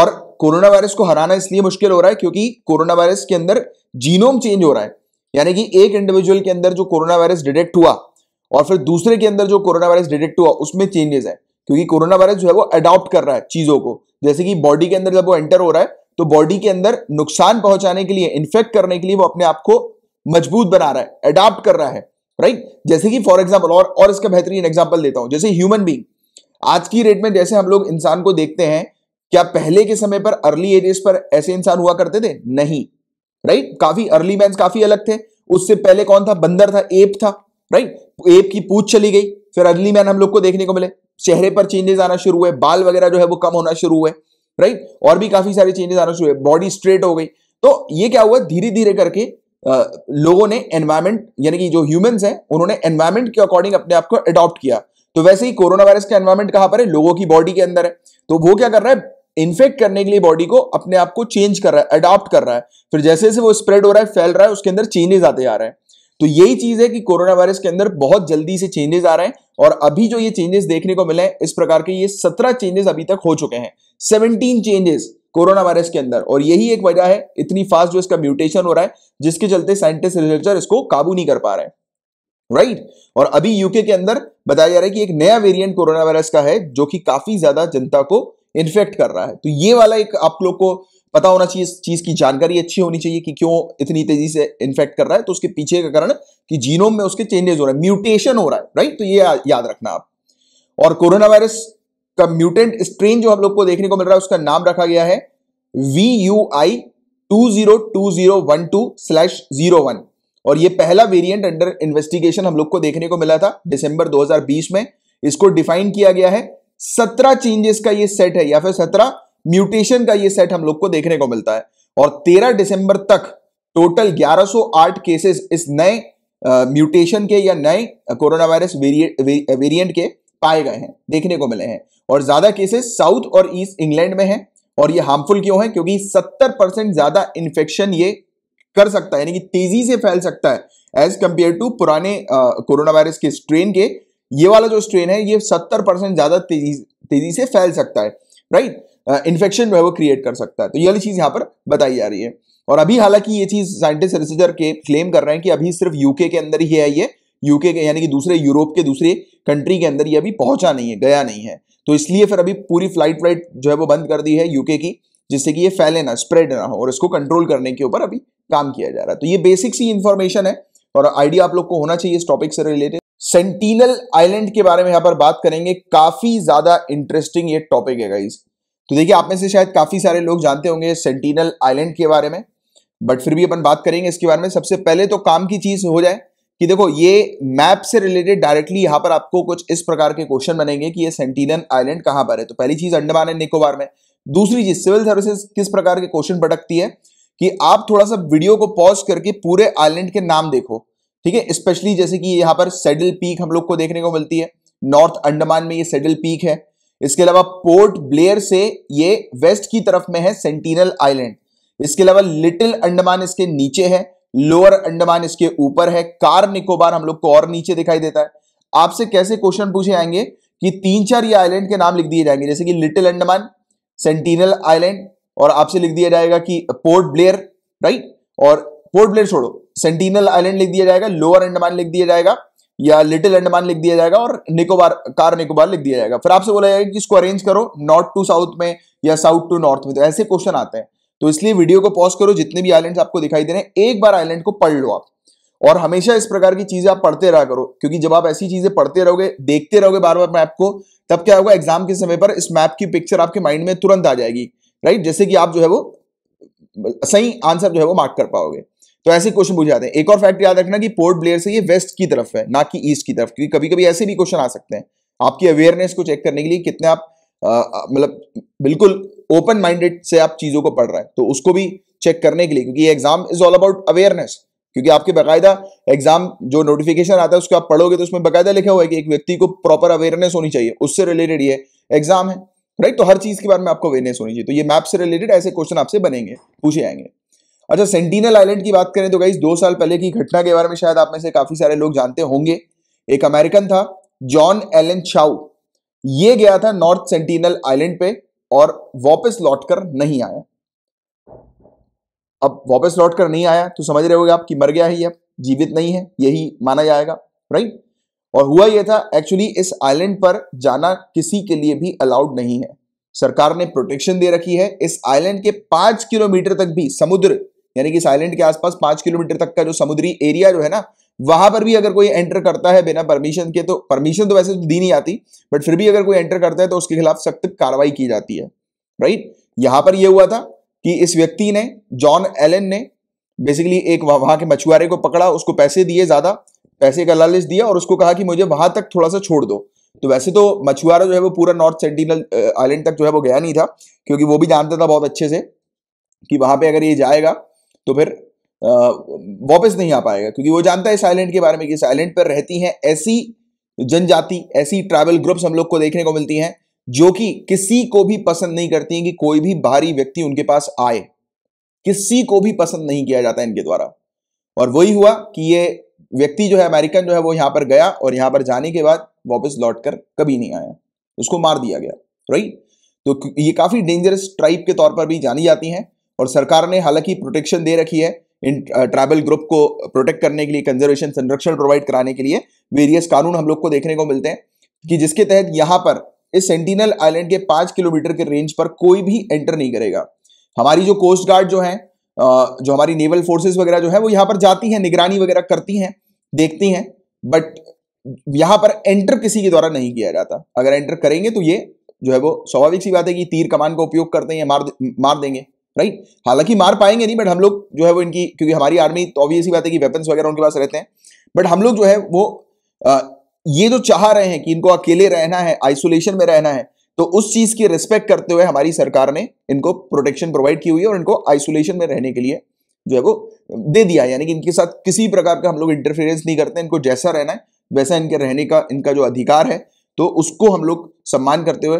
और कोरोना वायरस को हराना इसलिए मुश्किल हो रहा है क्योंकि कोरोना वायरस के अंदर जीनोम चेंज हो रहा है यानी कि एक इंडिविजुअल के अंदर जो कोरोना वायरस डिटेक्ट हुआ और फिर दूसरे के अंदर जो कोरोना वायरस डिटेक्ट हुआ उसमें चेंजेस है क्योंकि कोरोना वायरस जो है वो अडॉप्ट कर रहा है चीजों को जैसे कि बॉडी के अंदर जब वो एंटर हो रहा है तो बॉडी के अंदर नुकसान पहुंचाने के लिए इन्फेक्ट करने के लिए वो अपने आप को मजबूत बना रहा है अडॉप्ट कर रहा है राइट जैसे कि फॉर एग्जाम्पल और और इसका बेहतरीन एग्जाम्पल देता हूं जैसे ह्यूमन बींग आज की रेट में जैसे हम लोग इंसान को देखते हैं क्या पहले के समय पर अर्ली एजेस पर ऐसे इंसान हुआ करते थे नहीं राइट काफी अर्ली मैन काफी अलग थे उससे पहले कौन था बंदर था एप था राइट एप की पूछ चली गई फिर अर्ली मैन हम लोग को देखने को मिले चेहरे पर चेंजेस आना शुरू हुए बाल वगैरह जो है वो कम होना शुरू हुए राइट और भी काफी सारे चेंजेस आना शुरू हुए बॉडी स्ट्रेट हो गई तो ये क्या हुआ धीरे धीरे करके लोगों ने एनवायरमेंट यानी कि जो ह्यूमंस हैं उन्होंने एनवायरमेंट के अकॉर्डिंग अपने आप को अडॉप्ट किया तो वैसे ही कोरोना वायरस का एनवायरमेंट कहां पर है लोगों की बॉडी के अंदर है तो वो क्या कर रहा है इन्फेक्ट करने के लिए बॉडी को अपने आप को चेंज कर रहा है अडॉप्ट कर रहा है फिर जैसे जैसे वो स्प्रेड हो रहा है फैल रहा है उसके अंदर चेंजेस आते जा रहे हैं तो यही चीज है कि कोरोना वायरस के अंदर बहुत जल्दी से चेंजेस आ रहे हैं और अभी जो ये चेंजेस देखने को मिले हैं इस प्रकार के ये सत्रह चेंजेस अभी तक हो चुके हैं सेवनटीन चेंजेस कोरोना वायरस के अंदर और यही एक वजह है इतनी फास्ट जो इसका म्यूटेशन हो रहा है जिसके चलते साइंटिस्ट रिसर्चर इसको काबू नहीं कर पा रहे राइट right? और अभी यूके के अंदर बताया जा रहा है कि एक नया वेरिएंट कोरोना वायरस का है जो कि काफी ज्यादा जनता को इन्फेक्ट कर रहा है तो ये वाला एक आप लोग को पता होना चाहिए इस चीज की जानकारी अच्छी होनी चाहिए कि क्यों इतनी तेजी से इन्फेक्ट कर रहा है तो उसके पीछे का कारण कि जीनोम में उसके चेंजेस हो रहा है म्यूटेशन हो रहा है राइट तो ये याद रखना आप और कोरोना वायरस का म्यूटेंट स्ट्रेन जो हम लोग को देखने को मिल रहा है उसका नाम रखा गया है V U I two zero two zero one two slash zero one और ये पहला वेरियंट अंडर इन्वेस्टिगेशन हम लोग को देखने को मिला था दिसंबर बीस में इसको डिफाइन किया गया है सत्रह चेंजेस का ये सेट है या फिर सत्रह म्यूटेशन का ये सेट हम लोग को देखने को मिलता है और तेरह दिसंबर तक टोटल 1108 केसेस इस नए म्यूटेशन के या नए कोरोना वायरस वेरियंट के पाए गए हैं देखने को मिले हैं और ज्यादा केसेस साउथ और ईस्ट इंग्लैंड में है और ये हार्मफुल क्यों है क्योंकि 70 परसेंट ज्यादा इन्फेक्शन ये कर सकता है यानी कि तेजी से फैल सकता है एज कंपेयर टू पुराने कोरोना वायरस के स्ट्रेन के ये वाला जो स्ट्रेन है ये सत्तर परसेंट ज़्यादा तेजी तेजी से फैल सकता है राइट इन्फेक्शन जो है वो क्रिएट कर सकता है तो ये वाली चीज़ यहाँ पर बताई जा रही है और अभी हालांकि ये चीज़ साइंटिस्ट रिसर्चर के क्लेम कर रहे हैं कि अभी सिर्फ यूके के अंदर ही है ये यूके के यानी कि दूसरे यूरोप के दूसरे कंट्री के अंदर ये अभी पहुंचा नहीं है गया नहीं है तो इसलिए फिर अभी पूरी फ्लाइट फ्लाइट जो है वो बंद कर दी है यूके की जिससे कि ये फैले ना स्प्रेड ना हो और इसको कंट्रोल करने के ऊपर अभी काम किया जा रहा है तो ये बेसिक सी इन्फॉर्मेशन है और आइडिया आप लोग को होना चाहिए इस टॉपिक से रिलेटेड सेंटिनल आइलैंड के बारे में यहां पर बात करेंगे काफी ज्यादा इंटरेस्टिंग ये टॉपिक है गाइज तो देखिए आप में से शायद काफी सारे लोग जानते होंगे सेंटिनल आइलैंड के बारे में बट फिर भी अपन बात करेंगे इसके बारे में सबसे पहले तो काम की चीज हो जाए कि देखो ये मैप से रिलेटेड डायरेक्टली यहां पर आपको कुछ इस प्रकार के क्वेश्चन बनेंगे कि ये सेंटिनल आइलैंड कहां पर है तो पहली चीज अंडमान एंड निकोबार में दूसरी चीज सिविल सर्विसेज किस प्रकार के क्वेश्चन भटकती है कि आप थोड़ा सा वीडियो को पॉज करके पूरे आइलैंड के नाम देखो ठीक है स्पेशली जैसे कि यहाँ पर सेडल पीक हम लोग को देखने को मिलती है नॉर्थ अंडमान में ये सेडल पीक है इसके अलावा पोर्ट ब्लेयर से ये वेस्ट की तरफ में है सेंटिनल आइलैंड इसके अलावा लिटिल अंडमान इसके नीचे है लोअर अंडमान इसके ऊपर है कार निकोबार हम लोग को और नीचे दिखाई देता है आपसे कैसे क्वेश्चन पूछे आएंगे कि तीन चार ये आइलैंड के नाम लिख दिए जाएंगे जैसे कि लिटिल अंडमान सेंटिनल आइलैंड और आपसे लिख दिया जाएगा कि पोर्ट ब्लेयर राइट और पोर्ट ब्लेयर छोड़ो सेंटिनल आइलैंड लिख दिया जाएगा लोअर अंडमान लिख दिया जाएगा या लिटिल अंडमान लिख दिया जाएगा और निकोबार कार निकोबार लिख दिया जाएगा फिर आपसे बोला जाएगा कि इसको अरेंज करो नॉर्थ टू साउथ में या साउथ टू नॉर्थ में तो ऐसे क्वेश्चन आते हैं तो इसलिए वीडियो को पॉज करो जितने भी आइलैंड आपको दिखाई दे रहे हैं एक बार आइलैंड को पढ़ लो आप और हमेशा इस प्रकार की चीजें आप पढ़ते रहा करो क्योंकि जब आप ऐसी चीजें पढ़ते रहोगे देखते रहोगे बार बार मैप को तब क्या होगा एग्जाम के समय पर इस मैप की पिक्चर आपके माइंड में तुरंत आ जाएगी राइट जैसे कि आप जो है वो सही आंसर जो है वो मार्क कर पाओगे तो ऐसे क्वेश्चन पूछ जाते हैं एक और फैक्ट याद रखना कि पोर्ट ब्लेयर से ये वेस्ट की तरफ है ना कि ईस्ट की तरफ क्योंकि कभी कभी ऐसे भी क्वेश्चन आ सकते हैं आपकी अवेयरनेस को चेक करने के लिए कितने आप मतलब बिल्कुल ओपन माइंडेड से आप चीज़ों को पढ़ रहे हैं तो उसको भी चेक करने के लिए क्योंकि exam is all about awareness क्योंकि आपके बाकायदा एग्जाम जो नोटिफिकेशन आता है उसको आप पढ़ोगे तो उसमें बाकायदा लिखा हुआ है कि एक व्यक्ति को प्रॉपर अवेयरनेस होनी चाहिए उससे रिलेटेड ये एग्जाम है राइट तो हर चीज के बारे में आपको अवेयरनेस होनी चाहिए तो ये मैप से रिलेटेड ऐसे क्वेश्चन आपसे बनेंगे पूछे जाएंगे अच्छा सेंटिनल आइलैंड की बात करें तो गाइज दो साल पहले की घटना के बारे में शायद आप में से काफी सारे लोग जानते होंगे एक अमेरिकन था जॉन एलन शाउ ये गया था नॉर्थ सेंटिनल आइलैंड पे और वापस लौटकर नहीं आया अब वापस लौटकर नहीं आया तो समझ रहे हो आप कि मर गया है अब जीवित नहीं है यही माना जाएगा राइट और हुआ यह था एक्चुअली इस आइलैंड पर जाना किसी के लिए भी अलाउड नहीं है सरकार ने प्रोटेक्शन दे रखी है इस आइलैंड के पांच किलोमीटर तक भी समुद्र यानी कि साइलेंट के आसपास पांच किलोमीटर तक का जो समुद्री एरिया जो है ना वहां पर भी अगर कोई एंटर करता है बिना परमिशन के तो परमिशन तो वैसे तो दी नहीं आती बट फिर भी अगर कोई एंटर करता है तो उसके खिलाफ सख्त कार्रवाई की जाती है राइट यहां पर यह हुआ था कि इस व्यक्ति ने जॉन एलन ने बेसिकली एक वहां के मछुआरे को पकड़ा उसको पैसे दिए ज्यादा पैसे का लालच दिया और उसको कहा कि मुझे वहां तक थोड़ा सा छोड़ दो तो वैसे तो मछुआरा जो है वो पूरा नॉर्थ सेंटिनल आइलैंड तक जो है वो गया नहीं था क्योंकि वो भी जानता था बहुत अच्छे से कि वहां पे अगर ये जाएगा तो फिर वापस नहीं आ पाएगा क्योंकि वो जानता है साइलेंट के बारे में कि साइलेंट पर रहती हैं ऐसी जनजाति ऐसी ट्राइबल ग्रुप्स हम लोग को देखने को मिलती हैं जो कि किसी को भी पसंद नहीं करती हैं कि कोई भी बाहरी व्यक्ति उनके पास आए किसी को भी पसंद नहीं किया जाता इनके द्वारा और वही हुआ कि ये व्यक्ति जो है अमेरिकन जो है वो यहां पर गया और यहां पर जाने के बाद वापस लौट कर कभी नहीं आया उसको मार दिया गया राइट तो ये काफ़ी डेंजरस ट्राइब के तौर पर भी जानी जाती हैं और सरकार ने हालांकि प्रोटेक्शन दे रखी है इन ट्राइबल ग्रुप को प्रोटेक्ट करने के लिए कंजर्वेशन संरक्षण प्रोवाइड कराने के लिए वेरियस कानून हम लोग को देखने को मिलते हैं कि जिसके तहत यहाँ पर इस सेंटिनल आइलैंड के पांच किलोमीटर के रेंज पर कोई भी एंटर नहीं करेगा हमारी जो कोस्ट गार्ड जो है जो हमारी नेवल फोर्सेज वगैरह जो है वो यहाँ पर जाती हैं निगरानी वगैरह करती हैं देखती हैं बट यहाँ पर एंटर किसी के द्वारा नहीं किया जाता अगर एंटर करेंगे तो ये जो है वो स्वाभाविक सी बात है कि तीर कमान का उपयोग करते हैं मार मार देंगे राइट हालांकि मार पाएंगे नहीं बट हम लोग जो है वो इनकी क्योंकि हमारी आर्मी तो ऑब्वियस ही बात है कि वेपन्स वगैरह उनके पास रहते हैं बट हम लोग जो है वो आ, ये जो चाह रहे हैं कि इनको अकेले रहना है आइसोलेशन में रहना है तो उस चीज की रिस्पेक्ट करते हुए हमारी सरकार ने इनको प्रोटेक्शन प्रोवाइड की हुई है और इनको आइसोलेशन में रहने के लिए जो है वो दे दिया यानी कि इनके साथ किसी प्रकार का हम लोग इंटरफेरेंस नहीं करते इनको जैसा रहना है वैसा इनके रहने का इनका जो अधिकार है तो उसको हम लोग सम्मान करते हुए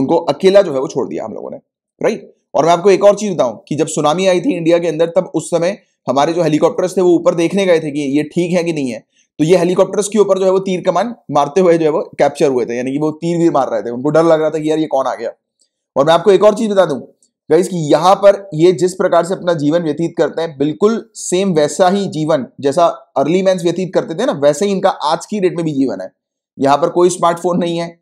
उनको अकेला जो है वो छोड़ दिया हम लोगों ने राइट और मैं आपको एक और चीज बताऊं कि जब सुनामी आई थी इंडिया के अंदर तब उस समय हमारे जो हेलीकॉप्टर्स थे वो ऊपर देखने गए थे कि ये ठीक है कि नहीं है तो ये हेलीकॉप्टर्स के ऊपर जो है वो तीर कमान मारते हुए जो है वो कैप्चर हुए थे यानी कि वो तीर वीर मार रहे थे उनको डर लग रहा था कि यार ये कौन आ गया और मैं आपको एक और चीज बता दूं गाइस कि यहाँ पर ये जिस प्रकार से अपना जीवन व्यतीत करते हैं बिल्कुल सेम वैसा ही जीवन जैसा अर्ली मैं व्यतीत करते थे ना वैसे ही इनका आज की डेट में भी जीवन है यहाँ पर कोई स्मार्टफोन नहीं है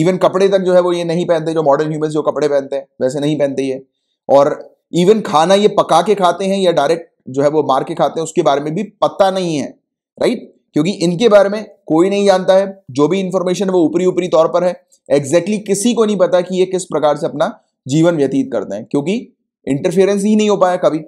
इवन कपड़े तक जो है वो ये नहीं पहनते जो मॉडर्न ह्यूमन जो कपड़े पहनते हैं वैसे नहीं पहनते ये और इवन खाना ये पका के खाते हैं या डायरेक्ट जो है वो मार के खाते हैं उसके बारे में भी पता नहीं है राइट क्योंकि इनके बारे में कोई नहीं जानता है जो भी इंफॉर्मेशन वो ऊपरी ऊपरी तौर पर है एग्जैक्टली exactly किसी को नहीं पता कि ये किस प्रकार से अपना जीवन व्यतीत करते हैं क्योंकि इंटरफेरेंस ही नहीं हो पाया कभी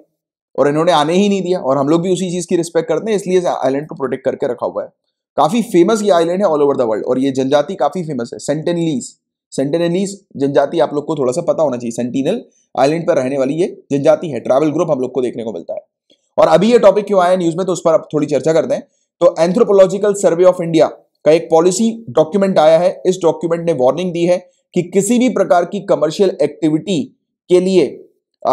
और इन्होंने आने ही नहीं दिया और हम लोग भी उसी चीज़ की रिस्पेक्ट करते हैं इसलिए इस आइलैंड को प्रोटेक्ट करके रखा हुआ है काफ़ी फेमस ये आइलैंड है ऑल ओवर द वर्ल्ड और ये जनजाति काफ़ी फेमस है सेंटेनलीज सेंटेनलीज जनजाति आप लोग को थोड़ा सा पता होना चाहिए सेंटिनल आइलैंड पर रहने वाली ये जनजाति है ट्रैवल ग्रुप हम लोग को देखने को मिलता है और अभी ये टॉपिक क्यों आया न्यूज में तो उस पर आप थोड़ी चर्चा करते हैं तो एंथ्रोपोलॉजिकल सर्वे ऑफ इंडिया का एक पॉलिसी डॉक्यूमेंट आया है इस डॉक्यूमेंट ने वार्निंग दी है कि किसी भी प्रकार की कमर्शियल एक्टिविटी के लिए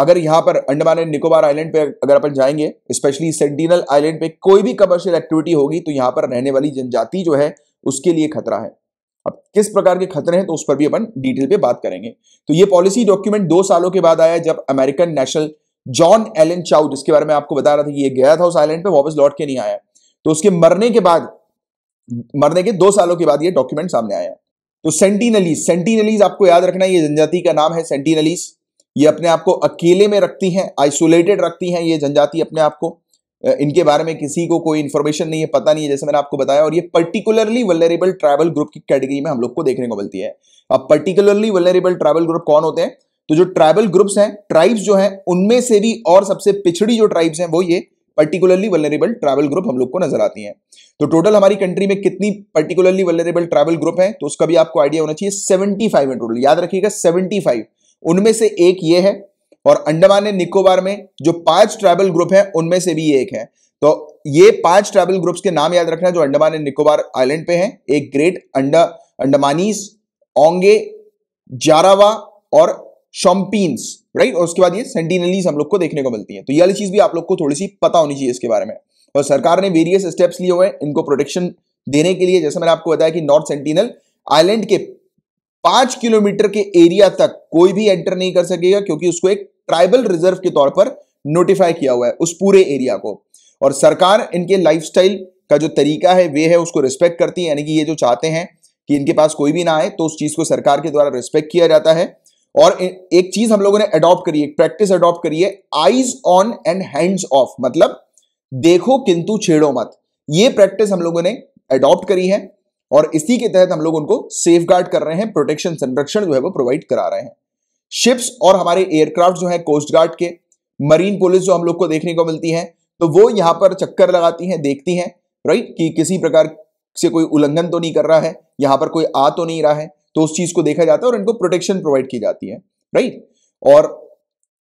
अगर यहाँ पर अंडमान एंड निकोबार आइलैंड पे अगर अपन जाएंगे स्पेशली सेंटिनल आइलैंड पे कोई भी कमर्शियल एक्टिविटी होगी तो यहाँ पर रहने वाली जनजाति जो है उसके लिए खतरा है अब किस प्रकार के खतरे हैं तो उस पर भी अपन डिटेल पे बात करेंगे तो ये पॉलिसी डॉक्यूमेंट दो सालों के बाद आया जब American national John Allen Chau जिसके बारे में आपको बता रहा था कि ये गया था उस आइलैंड पे वापस लौट के नहीं आया तो उसके मरने के बाद मरने के दो सालों के बाद ये डॉक्यूमेंट सामने आया तो सेंटीनलीज सेंटीनलीज आपको याद रखना ये जनजाति का नाम है सेंटीनलीज ये अपने आप को अकेले में रखती हैं आइसोलेटेड रखती हैं ये जनजाति अपने आप को इनके बारे में किसी को कोई इन्फॉर्मेशन नहीं है पता नहीं है जैसे मैंने आपको बताया और ये पर्टिकुलरली वलरेबल ट्रैवल ग्रुप की कैटेगरी में हम लोग को देखने को मिलती है अब पर्टिकुलरली वलरेबल ट्रैवल ग्रुप कौन होते हैं तो जो ट्राइबल ग्रुप्स हैं ट्राइब्स जो हैं उनमें से भी और सबसे पिछड़ी जो ट्राइब्स हैं वो ये पर्टिकुलरली वलरेबल ट्राइबल ग्रुप हम लोग को नजर आती हैं तो टोटल हमारी कंट्री में कितनी पर्टिकुलरली वलरेबल ट्राइबल ग्रुप है तो उसका भी आपको आइडिया होना चाहिए सेवेंटी फाइव है टोटल याद रखिएगा सेवेंटी फाइव उनमें से एक ये है और अंडमान एंड निकोबार में जो पांच ट्राइबल ग्रुप है उनमें से भी एक है तो ये पांच ट्राइबल ग्रुप्स के नाम याद रखना जो अंडमान एंड निकोबार आइलैंड पे हैं एक ग्रेट अंडा अंडमानीस ओंगे जारावा और शॉम्पीन्स राइट और उसके बाद ये सेंटिनलीज हम लोग को देखने को मिलती है तो ये वाली चीज भी आप लोग को थोड़ी सी पता होनी चाहिए इसके बारे में और तो सरकार ने वेरियस स्टेप्स लिए हुए इनको प्रोटेक्शन देने के लिए जैसे मैंने आपको बताया कि नॉर्थ सेंटिनल आइलैंड के पांच किलोमीटर के एरिया तक कोई भी एंटर नहीं कर सकेगा क्योंकि उसको एक ट्राइबल रिजर्व के तौर पर नोटिफाई किया हुआ है उस पूरे एरिया को और सरकार इनके लाइफ का जो तरीका है वे है उसको रिस्पेक्ट करती है यानी कि ये जो चाहते हैं कि इनके पास कोई भी ना आए तो उस चीज़ को सरकार के द्वारा रिस्पेक्ट किया जाता है और एक चीज़ हम लोगों ने अडॉप्ट करी है प्रैक्टिस अडॉप्ट करी है eyes on and hands off मतलब देखो किंतु छेड़ो मत ये प्रैक्टिस हम लोगों ने अडॉप्ट करी है और इसी के तहत हम लोग उनको सेफ गार्ड कर रहे हैं प्रोटेक्शन संरक्षण जो है वो प्रोवाइड करा रहे हैं शिप्स और हमारे एयरक्राफ्ट जो है कोस्ट गार्ड के मरीन पुलिस जो हम लोग को देखने को मिलती है तो वो यहाँ पर चक्कर लगाती हैं देखती हैं राइट कि किसी प्रकार से कोई उल्लंघन तो नहीं कर रहा है यहां पर कोई आ तो नहीं रहा है तो उस चीज को देखा जाता है और इनको प्रोटेक्शन प्रोवाइड की जाती है राइट और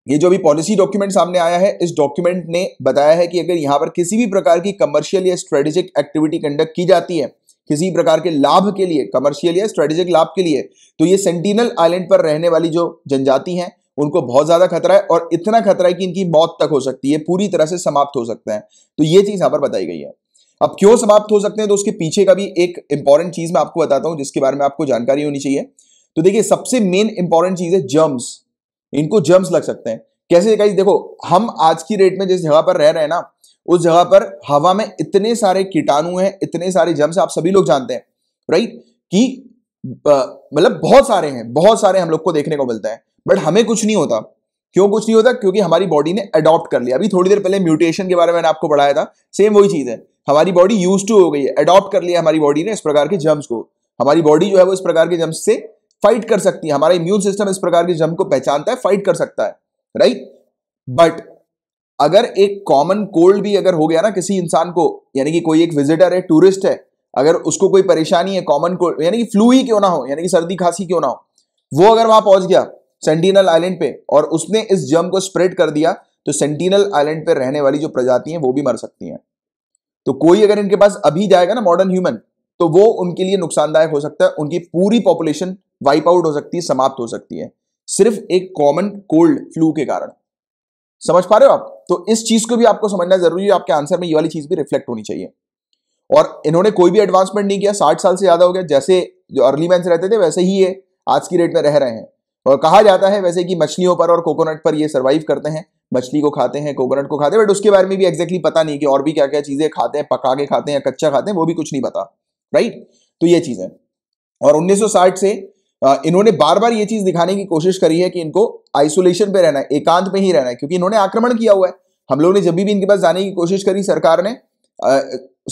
ये जो अभी पॉलिसी डॉक्यूमेंट सामने आया है इस डॉक्यूमेंट ने बताया है कि अगर यहाँ पर किसी भी प्रकार की कमर्शियल या स्ट्रेटेजिक एक्टिविटी कंडक्ट की जाती है किसी प्रकार के लाभ के लिए कमर्शियल या स्ट्रेटेजिक लाभ के लिए तो ये सेंटिनल आइलैंड पर रहने वाली जो जनजाति हैं उनको बहुत ज्यादा खतरा है और इतना खतरा है कि इनकी मौत तक हो सकती है पूरी तरह से समाप्त हो सकता है तो ये चीज यहां पर बताई गई है अब क्यों समाप्त हो सकते हैं तो उसके पीछे का भी एक इंपॉर्टेंट चीज मैं आपको बताता हूं जिसके बारे में आपको जानकारी होनी चाहिए तो देखिए सबसे मेन इंपॉर्टेंट चीज है जर्म्स इनको जर्म्स लग सकते हैं कैसे देखो हम आज की रेट में जिस जगह पर रह रहे हैं ना उस जगह पर हवा में इतने सारे कीटाणु हैं इतने सारे जम्स आप सभी लोग जानते हैं राइट कि मतलब बहुत सारे हैं बहुत सारे हम लोग को देखने को मिलता है बट हमें कुछ नहीं होता क्यों कुछ नहीं होता क्योंकि हमारी बॉडी ने अडॉप्ट कर लिया अभी थोड़ी देर पहले म्यूटेशन के बारे में आपको पढ़ाया था सेम वही चीज़ है हमारी बॉडी यूज टू हो गई है अडॉप्ट कर लिया हमारी बॉडी ने इस प्रकार के जम्स को हमारी बॉडी जो है वो इस प्रकार के जम्स से फाइट कर सकती है हमारा इम्यून सिस्टम इस प्रकार के जम को पहचानता है फाइट कर सकता है राइट बट अगर एक कॉमन कोल्ड भी अगर हो गया ना किसी इंसान को यानी कि कोई एक विजिटर है टूरिस्ट है अगर उसको कोई परेशानी है कॉमन कोल्ड यानी कि फ्लू ही क्यों ना हो यानी कि सर्दी खांसी क्यों ना हो वो अगर वहां पहुंच गया सेंटिनल आइलैंड पे और उसने इस जम को स्प्रेड कर दिया तो सेंटिनल आइलैंड पे रहने वाली जो प्रजाति है वो भी मर सकती हैं तो कोई अगर इनके पास अभी जाएगा ना मॉडर्न ह्यूमन तो वो उनके लिए नुकसानदायक हो सकता है उनकी पूरी पॉपुलेशन वाइप आउट हो सकती है समाप्त हो सकती है सिर्फ एक कॉमन कोल्ड फ्लू के कारण समझ पा रहे हो आप तो इस चीज को भी आपको समझना जरूरी है आपके आंसर में ये वाली चीज भी रिफ्लेक्ट होनी चाहिए और इन्होंने कोई भी एडवांसमेंट नहीं किया साठ साल से ज्यादा हो गया जैसे जो अर्ली मैं रहते थे वैसे ही ये आज की रेट में रह रहे हैं और कहा जाता है वैसे कि मछलियों पर और कोकोनट पर ये सर्वाइव करते हैं मछली को खाते हैं कोकोनट को खाते हैं बट उसके बारे में भी एक्जैक्टली पता नहीं कि और भी क्या क्या चीजें खाते हैं पका के खाते हैं कच्चा खाते हैं वो भी कुछ नहीं पता राइट तो ये चीज है और 1960 से इन्होंने बार बार ये चीज दिखाने की कोशिश करी है कि इनको आइसोलेशन पे रहना है एकांत में ही रहना है क्योंकि इन्होंने आक्रमण किया हुआ है हम लोगों ने जब भी इनके पास जाने की कोशिश करी सरकार ने आ,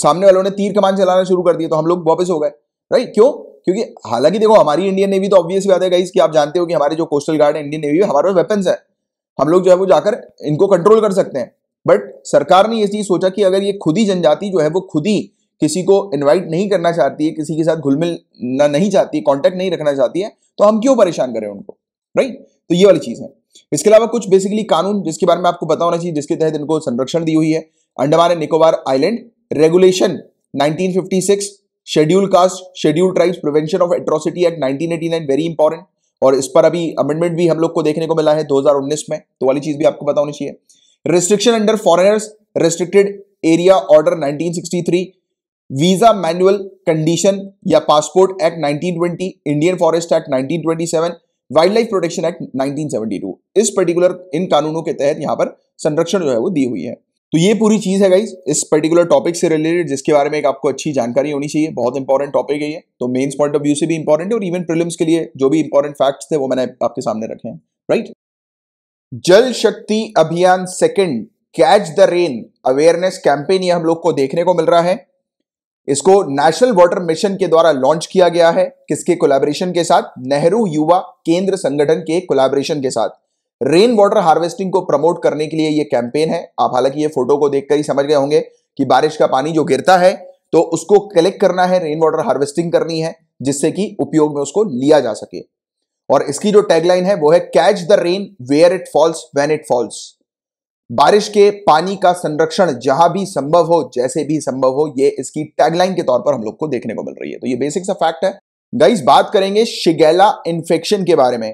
सामने वालों ने तीर कमान चलाना शुरू कर दिया तो हम लोग वापस हो गए राइट क्यों क्योंकि हालांकि देखो हमारी इंडियन नेवी तो ऑब्वियस बात है गाइस कि आप जानते हो कि हमारे जो कोस्टल गार्ड है इंडियन नेवी हमारे पास वेपन्स है हम लोग जो है वो जाकर इनको कंट्रोल कर सकते हैं बट सरकार ने ये चीज सोचा कि अगर ये खुद ही जनजाति जो है वो खुद ही किसी को इनवाइट नहीं करना चाहती है किसी के साथ घुल मिलना नहीं चाहती कांटेक्ट नहीं रखना चाहती है तो हम क्यों परेशान करें उनको राइट तो ये वाली चीज़ है इसके अलावा कुछ बेसिकली कानून जिसके बारे में आपको बताना चाहिए जिसके तहत इनको संरक्षण दी हुई है Andaman and Nicobar island regulation 1956 schedule caste schedule tribes prevention of atrocity act nineteen very important और इस पर अभी अमेंडमेंट भी हम लोग को देखने को मिला है 2019 में तो वाली चीज भी आपको बतानी चाहिए restriction under foreigners restricted area order 1963 visa manual condition या passport act 1920 Indian forest act 1927 wild life protection act 1972 इस पर्टिकुलर इन कानूनों के तहत यहां पर संरक्षण जो है वो दी हुई है तो ये पूरी चीज़ है गाइज इस पर्टिकुलर टॉपिक से रिलेटेड जिसके बारे में एक आपको अच्छी जानकारी होनी चाहिए बहुत इंपॉर्टेंट टॉपिक है ये तो मेन्स पॉइंट ऑफ व्यू से भी इंपॉर्टेंट है और इवन प्रिलिम्स के लिए जो भी इंपॉर्टेंट फैक्ट थे वो मैंने आपके सामने रखे हैं right Jal Shakti Abhiyan second catch the rain awareness campaign ये हम लोग को देखने को मिल रहा है इसको नेशनल वाटर मिशन के द्वारा लॉन्च किया गया है किसके कोलैबोरेशन के साथ नेहरू युवा केंद्र संगठन के कोलैबोरेशन के साथ रेन वाटर हार्वेस्टिंग को प्रमोट करने के लिए यह कैंपेन है आप हालांकि ये फोटो को देखकर ही समझ गए होंगे कि बारिश का पानी जो गिरता है तो उसको कलेक्ट करना है रेन वाटर हार्वेस्टिंग करनी है जिससे कि उपयोग में उसको लिया जा सके और इसकी जो टैगलाइन है वो है catch the rain where it falls when it falls बारिश के पानी का संरक्षण जहां भी संभव हो जैसे भी संभव हो ये इसकी टैगलाइन के तौर पर हम लोग को देखने को मिल रही है तो ये बेसिक सा फैक्ट है गाइस बात करेंगे शिगेला इन्फेक्शन के बारे में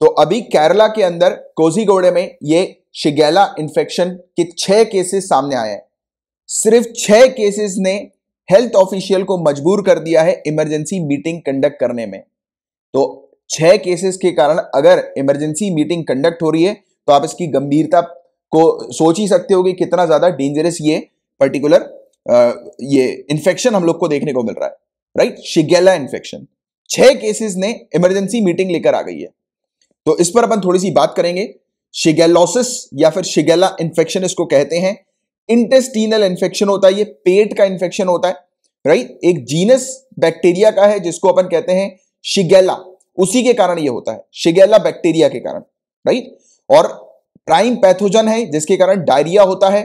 तो अभी केरला के अंदर कोजीगोड़े में ये शिगेला इन्फेक्शन के छह केसेस सामने आए हैं सिर्फ छह केसेस ने हेल्थ ऑफिशियल को मजबूर कर दिया है इमरजेंसी मीटिंग कंडक्ट करने में तो छह केसेस के कारण अगर इमरजेंसी मीटिंग कंडक्ट हो रही है तो आप इसकी गंभीरता को सोच ही सकते हो कि कितना ज़्यादा डेंजरस ये पर्टिकुलर ये इन्फेक्शन हम लोग को देखने को मिल रहा है राइट शिगेला इन्फेक्शन छह केसेस ने इमरजेंसी मीटिंग लेकर आ गई है तो इस पर अपन थोड़ी सी बात करेंगे शिगेलोसिस या फिर शिगेला इन्फेक्शन इसको कहते हैं इंटेस्टिनल इन्फेक्शन होता है ये पेट का इन्फेक्शन होता है राइट एक जीनस बैक्टीरिया का है जिसको अपन कहते हैं शिगेला उसी के कारण ये होता है शिगेला बैक्टीरिया के कारण राइट और प्राइम पैथोजन है जिसके कारण डायरिया होता है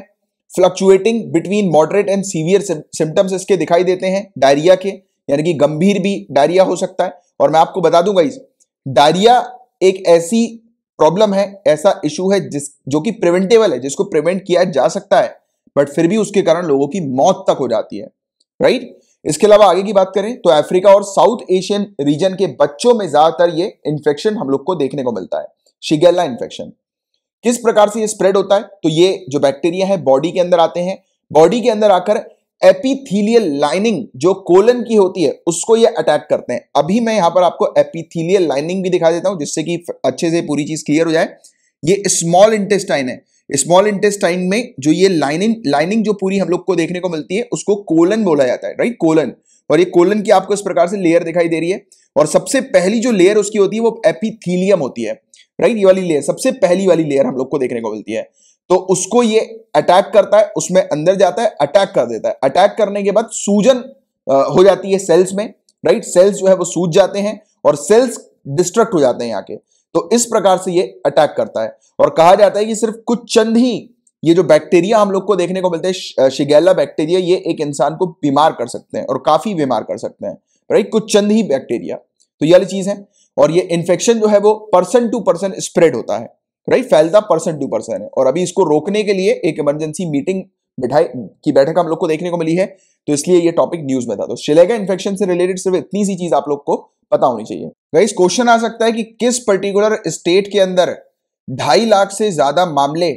fluctuating between moderate and severe symptoms इसके दिखाई देते हैं डायरिया के यानी कि गंभीर भी डायरिया हो सकता है और मैं आपको बता दूंगा इस डायरिया एक ऐसी प्रॉब्लम है ऐसा इशू है जिस जो कि प्रिवेंटेबल है जिसको प्रिवेंट किया जा सकता है बट फिर भी उसके कारण लोगों की मौत तक हो जाती है राइट इसके अलावा आगे की बात करें तो अफ्रीका और साउथ एशियन रीजन के बच्चों में ज्यादातर ये इन्फेक्शन हम लोग को देखने को मिलता है शिगेला इन्फेक्शन किस प्रकार से ये स्प्रेड होता है तो ये जो बैक्टीरिया है बॉडी के अंदर आते हैं बॉडी के अंदर आकर एपिथीलियल लाइनिंग जो कोलन की होती है उसको ये अटैक करते हैं अभी मैं यहां पर आपको एपिथीलियल लाइनिंग भी दिखा देता हूं जिससे कि अच्छे से पूरी चीज क्लियर हो जाए ये स्मॉल इंटेस्टाइन है स्मॉल इंटेस्टाइन में जो ये लाइनिंग लाइनिंग जो पूरी हम लोग को देखने को मिलती है उसको कोलन बोला जाता है राइट कोलन और ये कोलन की आपको इस प्रकार से लेयर दिखाई दे रही है और सबसे पहली जो लेयर उसकी होती है वो एपिथीलियम होती है राइट ये वाली लेयर सबसे पहली वाली लेयर हम लोग को देखने को मिलती है तो उसको ये अटैक करता है उसमें अंदर जाता है अटैक कर देता है अटैक करने के बाद सूजन हो जाती है सेल्स में राइट सेल्स जो है वो सूज जाते हैं और सेल्स डिस्ट्रक्ट हो जाते हैं यहाँ के तो इस प्रकार से ये अटैक करता है और कहा जाता है कि सिर्फ कुछ चंद ही ये जो बैक्टीरिया हम लोग को देखने को मिलते हैं शिगेला बैक्टीरिया ये एक इंसान को बीमार कर सकते हैं और काफी बीमार कर सकते हैं राइट कुछ चंद ही बैक्टीरिया तो ये वाली चीज है और ये इन्फेक्शन जो है वो पर्सन टू पर्सन स्प्रेड होता है राइट फैलता पर्सन टू पर्सन है और अभी इसको रोकने के लिए एक इमरजेंसी मीटिंग बिठाई की बैठक हम लोग को देखने को मिली है तो इसलिए ये टॉपिक न्यूज में था तो शिलेगा इन्फेक्शन से रिलेटेड सिर्फ इतनी सी चीज आप लोग को पता होनी चाहिए गाइस क्वेश्चन आ सकता है कि किस पर्टिकुलर स्टेट के अंदर ढाई लाख से ज्यादा मामले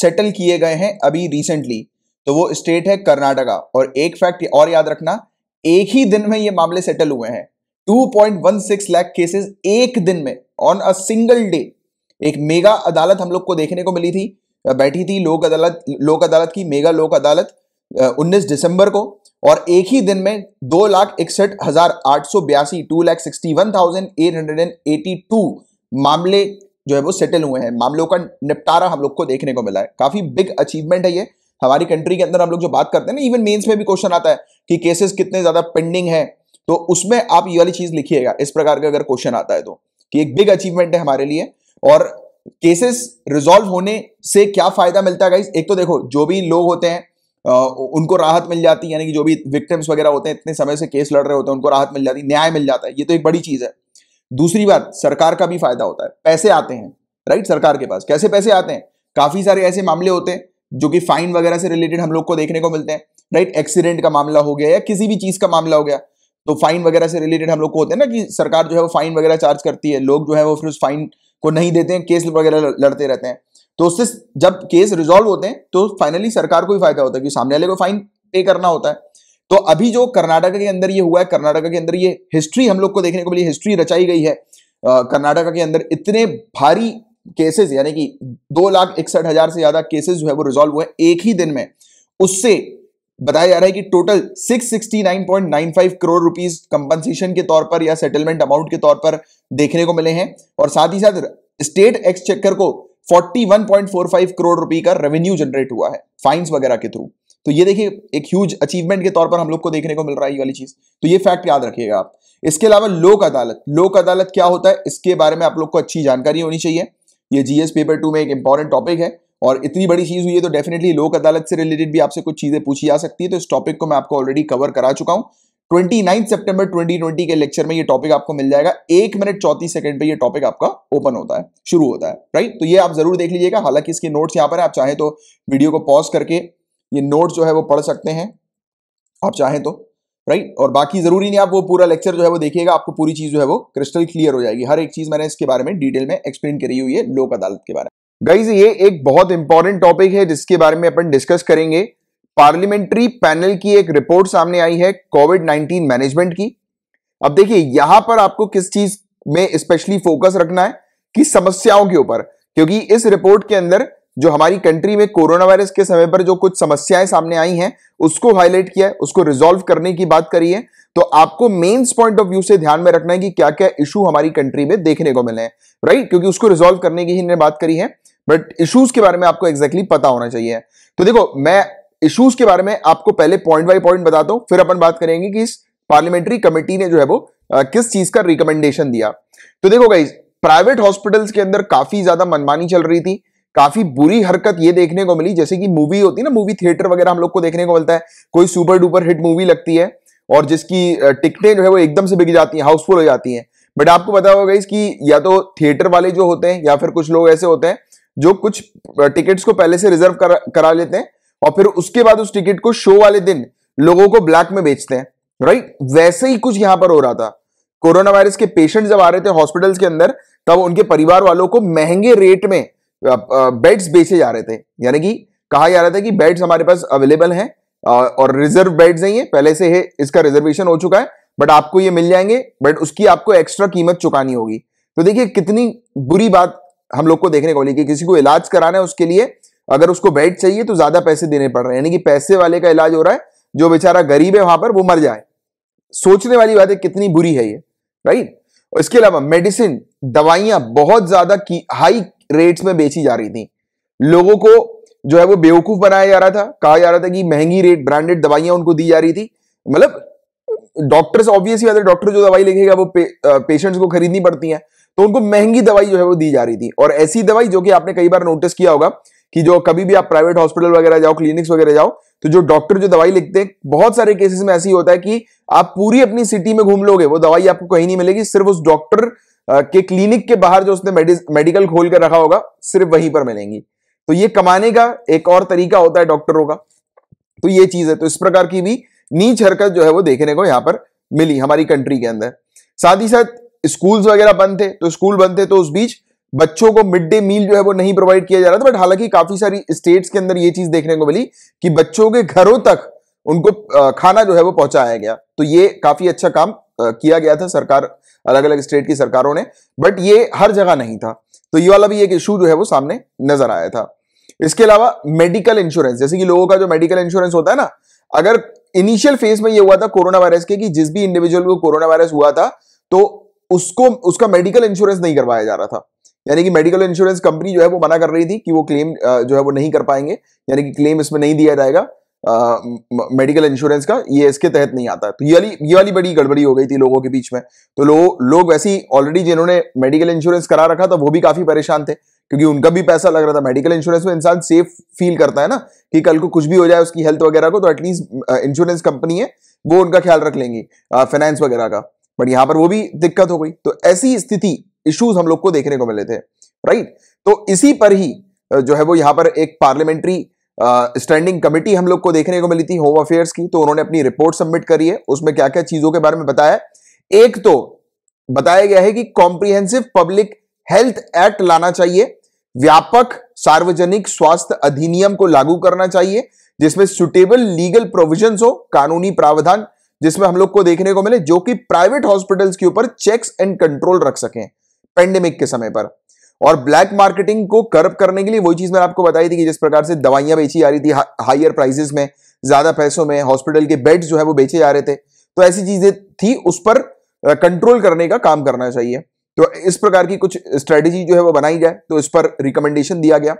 सेटल किए गए हैं अभी रिसेंटली तो वो स्टेट है कर्नाटका और एक फैक्ट और याद रखना एक ही दिन में ये मामले सेटल हुए हैं 2.16 लाख केसेस एक दिन में ऑन अ सिंगल डे एक मेगा अदालत हम लोग को देखने को मिली थी बैठी थी लोक अदालत लोक अदालत की मेगा लोक अदालत 19 दिसंबर को और एक ही दिन में दो लाख इकसठ हजार आठ सौ बयासी two lakh sixty one thousand eight hundred and eighty two मामले जो है वो सेटल हुए हैं मामलों का निपटारा हम लोग को देखने को मिला है काफी बिग अचीवमेंट है ये हमारी कंट्री के अंदर हम लोग जो बात करते हैं ना इवन मेंस में भी क्वेश्चन आता है कि केसेस कितने ज्यादा पेंडिंग है तो उसमें आप ये वाली चीज लिखिएगा इस प्रकार का अगर क्वेश्चन आता है तो कि एक बिग अचीवमेंट है हमारे लिए और केसेस रिजोल्व होने से क्या फायदा मिलता है एक तो देखो जो भी लोग होते हैं उनको राहत मिल जाती है यानी कि जो भी विक्टिम्स वगैरह होते हैं इतने समय से केस लड़ रहे होते हैं उनको राहत मिल जाती है न्याय मिल जाता है ये तो एक बड़ी चीज है दूसरी बात सरकार का भी फायदा होता है पैसे आते हैं राइट सरकार के पास कैसे पैसे आते हैं काफी सारे ऐसे मामले होते हैं जो कि फाइन वगैरह से रिलेटेड हम लोग को देखने को मिलते हैं राइट एक्सीडेंट का मामला हो गया या किसी भी चीज का मामला हो गया तो फाइन वगैरह से रिलेटेड हम लोग को होते हैं ना कि सरकार जो है वो फाइन वगैरह चार्ज करती है लोग जो है वो फिर उस फाइन को नहीं देते हैं केस वगैरह लड़ते रहते हैं तो उससे जब केस रिजोल्व होते हैं तो फाइनली सरकार को ही फायदा होता है क्योंकि सामने वाले को फाइन पे करना होता है तो अभी जो कर्नाटक के अंदर ये हुआ है कर्नाटक के अंदर ये हिस्ट्री हम लोग को देखने को मिली हिस्ट्री रचाई गई है कर्नाटक के अंदर इतने भारी केसेस यानी कि दो लाख इकसठ हजार से ज्यादा केसेस जो है वो रिजॉल्व हुए एक ही दिन में उससे बताया जा रहा है कि टोटल 669.95 करोड़ रुपीस कंपनसेशन के तौर पर या सेटलमेंट अमाउंट के तौर पर देखने को मिले हैं और साथ ही साथ स्टेट एक्सचेकर को 41.45 करोड़ रुपए का रेवेन्यू जनरेट हुआ है फाइंस वगैरह के थ्रू तो ये देखिए एक ह्यूज अचीवमेंट के तौर पर हम लोग को देखने को मिल रहा है ये वाली चीज तो ये फैक्ट याद रखिएगा आप इसके अलावा लोक अदालत लोक अदालत क्या होता है इसके बारे में आप लोग को अच्छी जानकारी होनी चाहिए ये जीएस पेपर टू में एक इंपॉर्टेंट टॉपिक है और इतनी बड़ी चीज़ हुई है तो डेफिनेटली लोक अदालत से रिलेटेड भी आपसे कुछ चीज़ें पूछी जा सकती है तो इस टॉपिक को मैं आपको ऑलरेडी कवर करा चुका हूँ twenty nine September twenty twenty के लेक्चर में ये टॉपिक आपको मिल जाएगा एक मिनट चौतीस सेकंड पे ये टॉपिक आपका ओपन होता है शुरू होता है राइट तो ये आप जरूर देख लीजिएगा हालांकि इसके नोट्स यहाँ पर है आप चाहें तो वीडियो को पॉज करके ये नोट्स जो है वो पढ़ सकते हैं आप चाहें तो राइट और बाकी जरूरी नहीं आप वो पूरा लेक्चर जो है वो देखिएगा आपको पूरी चीज़ जो है वो क्रिस्टल क्लियर हो जाएगी हर एक चीज़ मैंने इसके बारे में डिटेल में एक्सप्लेन करी हुई है लोक अदालत के बारे में गाइज ये एक बहुत इंपॉर्टेंट टॉपिक है जिसके बारे में अपन डिस्कस करेंगे पार्लियामेंट्री पैनल की एक रिपोर्ट सामने आई है कोविड 19 मैनेजमेंट की अब देखिए यहां पर आपको किस चीज में स्पेशली फोकस रखना है कि समस्याओं के ऊपर क्योंकि इस रिपोर्ट के अंदर जो हमारी कंट्री में कोरोना वायरस के समय पर जो कुछ समस्याएं सामने आई हैं उसको हाईलाइट किया है उसको रिजोल्व करने की बात करी है तो आपको मेन्स पॉइंट ऑफ व्यू से ध्यान में रखना है कि क्या क्या इशू हमारी कंट्री में देखने को मिले हैं राइट क्योंकि उसको रिजोल्व करने की ही बात करी है बट इशूज के बारे में आपको एक्जैक्टली exactly पता होना चाहिए तो देखो मैं इशूज के बारे में आपको पहले पॉइंट बाई पॉइंट बताता हूं फिर अपन बात करेंगे कि इस पार्लियामेंट्री कमेटी ने जो है वो आ, किस चीज का रिकमेंडेशन दिया तो देखो गाइज प्राइवेट हॉस्पिटल्स के अंदर काफी ज्यादा मनमानी चल रही थी काफी बुरी हरकत ये देखने को मिली जैसे कि मूवी होती है ना मूवी थिएटर वगैरह हम लोग को देखने को मिलता है कोई सुपर डुपर हिट मूवी लगती है और जिसकी टिकटें जो है वो एकदम से बिक जाती हैं हाउसफुल हो जाती हैं बट आपको पता होगा इसकी या तो थिएटर वाले जो होते हैं या फिर कुछ लोग ऐसे होते हैं जो कुछ टिकट्स को पहले से रिजर्व कर, करा लेते हैं और फिर उसके बाद उस टिकट को शो वाले दिन लोगों को ब्लैक में बेचते हैं राइट वैसे ही कुछ यहां पर हो रहा था कोरोना वायरस के पेशेंट जब आ रहे थे हॉस्पिटल्स के अंदर तब उनके परिवार वालों को महंगे रेट में बेड्स बेचे जा रहे थे यानी कि कहा जा रहा था कि बेड्स हमारे पास अवेलेबल हैं और रिजर्व बेड्स नहीं है पहले से है इसका रिजर्वेशन हो चुका है बट आपको ये मिल जाएंगे बट उसकी आपको एक्स्ट्रा कीमत चुकानी होगी तो देखिए कितनी बुरी बात हम लोग को देखने को मिली कि किसी को इलाज कराना है उसके लिए अगर उसको बेड चाहिए तो ज्यादा पैसे देने पड़ रहे हैं यानी कि पैसे वाले का इलाज हो रहा है जो बेचारा गरीब है वहां पर वो मर जाए सोचने वाली बात है कितनी बुरी है ये राइट और इसके अलावा मेडिसिन दवाइयां बहुत ज्यादा की हाई रेट्स में बेची जा रही थी लोगों को जो है वो बेवकूफ बनाया जा रहा था कहा जा रहा था कि महंगी रेट ब्रांडेड दवाइयां उनको दी जा रही थी मतलब डॉक्टर्स ऑब्वियसली अगर डॉक्टर जो दवाई लिखेगा वो पे, पेशेंट्स को खरीदनी पड़ती है तो उनको महंगी दवाई जो है वो दी जा रही थी और ऐसी दवाई जो कि आपने कई बार नोटिस किया होगा कि जो कभी भी आप प्राइवेट हॉस्पिटल वगैरह जाओ क्लिनिक्स वगैरह जाओ तो जो डॉक्टर जो दवाई लिखते हैं बहुत सारे केसेस में ऐसे ही होता है कि आप पूरी अपनी सिटी में घूम लोगे वो दवाई आपको कहीं नहीं मिलेगी सिर्फ उस डॉक्टर के क्लिनिक के बाहर जो उसने मेडिकल खोल कर रखा होगा सिर्फ वहीं पर मिलेंगी तो ये कमाने का एक और तरीका होता है डॉक्टरों का तो ये चीज है तो इस प्रकार की भी नीच हरकत जो है वो देखने को यहाँ पर मिली हमारी कंट्री के अंदर साथ ही साथ स्कूल्स वगैरह बंद थे तो स्कूल बंद थे तो उस बीच बच्चों को मिड डे मील जो है वो नहीं प्रोवाइड किया जा रहा था बट हालांकि काफी सारी स्टेट्स के अंदर ये चीज देखने को मिली कि बच्चों के घरों तक उनको खाना जो है वो पहुंचाया गया तो ये काफी अच्छा काम किया गया था सरकार अलग अलग स्टेट की सरकारों ने बट ये हर जगह नहीं था तो ये वाला भी एक इशू जो है वो सामने नजर आया था इसके अलावा मेडिकल इंश्योरेंस जैसे कि लोगों का जो मेडिकल इंश्योरेंस होता है ना अगर इनिशियल फेज में ये हुआ था कोरोना वायरस के कि जिस भी इंडिविजुअल को कोरोना वायरस हुआ था तो उसको उसका मेडिकल इंश्योरेंस नहीं करवाया जा रहा था यानी कि मेडिकल इंश्योरेंस कंपनी जो है वो मना कर रही थी कि वो क्लेम जो है वो नहीं कर पाएंगे यानी कि क्लेम इसमें नहीं दिया जाएगा मेडिकल इंश्योरेंस का ये इसके तहत नहीं आता तो ये वाली ये वाली बड़ी गड़बड़ी हो गई थी लोगों के बीच में तो लो, लोग वैसे ही ऑलरेडी जिन्होंने मेडिकल इंश्योरेंस करा रखा था वो भी काफी परेशान थे क्योंकि उनका भी पैसा लग रहा था मेडिकल इंश्योरेंस में इंसान सेफ फील करता है ना कि कल को कुछ भी हो जाए उसकी हेल्थ वगैरह को तो एटलीस्ट इंश्योरेंस कंपनी है वो उनका ख्याल रख लेंगी फाइनेंस वगैरह का बट यहाँ पर वो भी दिक्कत हो गई तो ऐसी स्थिति इश्यूज हम लोग को देखने को मिले थे राइट तो इसी पर ही जो है वो यहाँ पर एक पार्लियामेंट्री स्टैंडिंग कमेटी हम लोग को देखने को मिली थी होम अफेयर्स की तो उन्होंने अपनी रिपोर्ट सबमिट करी है उसमें क्या क्या चीजों के बारे में बताया एक तो बताया गया है कि कॉम्प्रिहेंसिव पब्लिक हेल्थ एक्ट लाना चाहिए व्यापक सार्वजनिक स्वास्थ्य अधिनियम को लागू करना चाहिए जिसमें सुटेबल लीगल प्रोविजन हो कानूनी प्रावधान जिसमें हम लोग को देखने को मिले जो कि प्राइवेट हॉस्पिटल्स के ऊपर चेक्स एंड कंट्रोल रख सकें पेंडेमिक के समय पर और ब्लैक मार्केटिंग को कर्ब करने के लिए वही चीज मैंने आपको बताई थी कि जिस प्रकार से दवाइयां बेची जा रही थी हा, हायर प्राइसेस में ज्यादा पैसों में हॉस्पिटल के बेड्स जो है वो बेचे जा रहे थे तो ऐसी चीजें थी उस पर कंट्रोल करने का काम करना चाहिए तो इस प्रकार की कुछ स्ट्रेटेजी जो है वो बनाई जाए तो इस पर रिकमेंडेशन दिया गया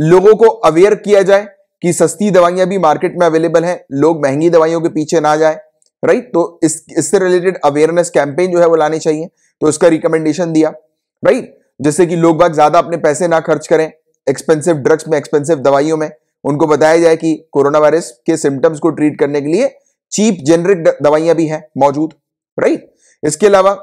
लोगों को अवेयर किया जाए कि सस्ती दवाइयां भी मार्केट में अवेलेबल हैं लोग महंगी दवाइयों के पीछे ना जाए राइट तो इस इससे रिलेटेड अवेयरनेस कैंपेन जो है वो लाने चाहिए तो इसका रिकमेंडेशन दिया राइट जैसे कि लोग बाग ज्यादा अपने पैसे ना खर्च करें एक्सपेंसिव ड्रग्स में एक्सपेंसिव दवाइयों में उनको बताया जाए कि कोरोना वायरस के सिम्टम्स को ट्रीट करने के लिए चीप जेनरिक दवाइयां भी हैं मौजूद राइट इसके अलावा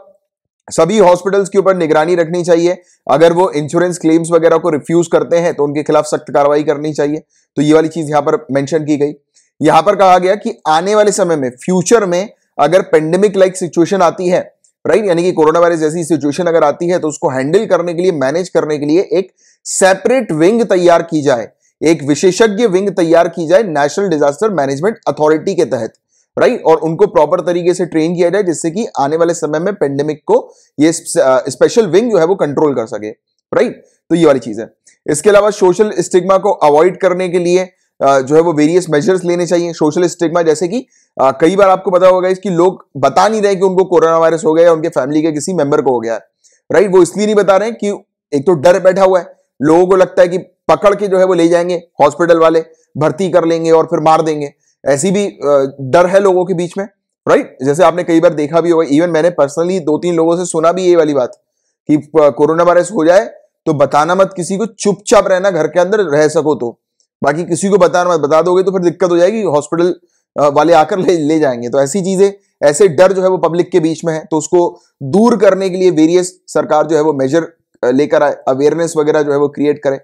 सभी हॉस्पिटल्स के ऊपर निगरानी रखनी चाहिए अगर वो इंश्योरेंस क्लेम्स वगैरह को रिफ्यूज करते हैं तो उनके खिलाफ सख्त कार्रवाई करनी चाहिए तो ये वाली चीज यहां पर मेंशन की गई यहां पर कहा गया कि आने वाले समय में फ्यूचर में अगर पेंडेमिक लाइक सिचुएशन आती है राइट यानी कि कोरोना वायरस जैसी सिचुएशन अगर आती है तो उसको हैंडल करने के लिए मैनेज करने के लिए एक सेपरेट विंग तैयार की जाए एक विशेषज्ञ विंग तैयार की जाए नेशनल डिजास्टर मैनेजमेंट अथॉरिटी के तहत राइट और उनको प्रॉपर तरीके से ट्रेन किया जाए जिससे कि आने वाले समय में पेंडेमिक को ये स्पेशल विंग जो है वो कंट्रोल कर सके राइट तो ये वाली चीज है इसके अलावा सोशल स्टिग्मा को अवॉइड करने के लिए जो है वो वेरियस मेजर्स लेने चाहिए सोशल स्टिग्मा जैसे कि कई बार आपको पता होगा इसकी लोग बता नहीं रहे कि उनको कोरोना वायरस हो गया या उनके फैमिली के किसी मेंबर को हो गया है राइट वो इसलिए नहीं बता रहे कि एक तो डर बैठा हुआ है लोगों को लगता है कि पकड़ के जो है वो ले जाएंगे हॉस्पिटल वाले भर्ती कर लेंगे और फिर मार देंगे ऐसी भी डर है लोगों के बीच में राइट जैसे आपने कई बार देखा भी होगा इवन मैंने पर्सनली दो तीन लोगों से सुना भी ये वाली बात कि कोरोना वायरस हो जाए तो बताना मत किसी को चुपचाप रहना घर के अंदर रह सको तो बाकी किसी को बताना मत बता दोगे तो फिर दिक्कत हो जाएगी हॉस्पिटल वाले आकर ले ले जाएंगे तो ऐसी चीजें ऐसे डर जो है वो पब्लिक के बीच में है तो उसको दूर करने के लिए वेरियस सरकार जो है वो मेजर लेकर आए अवेयरनेस वगैरह जो है वो क्रिएट करे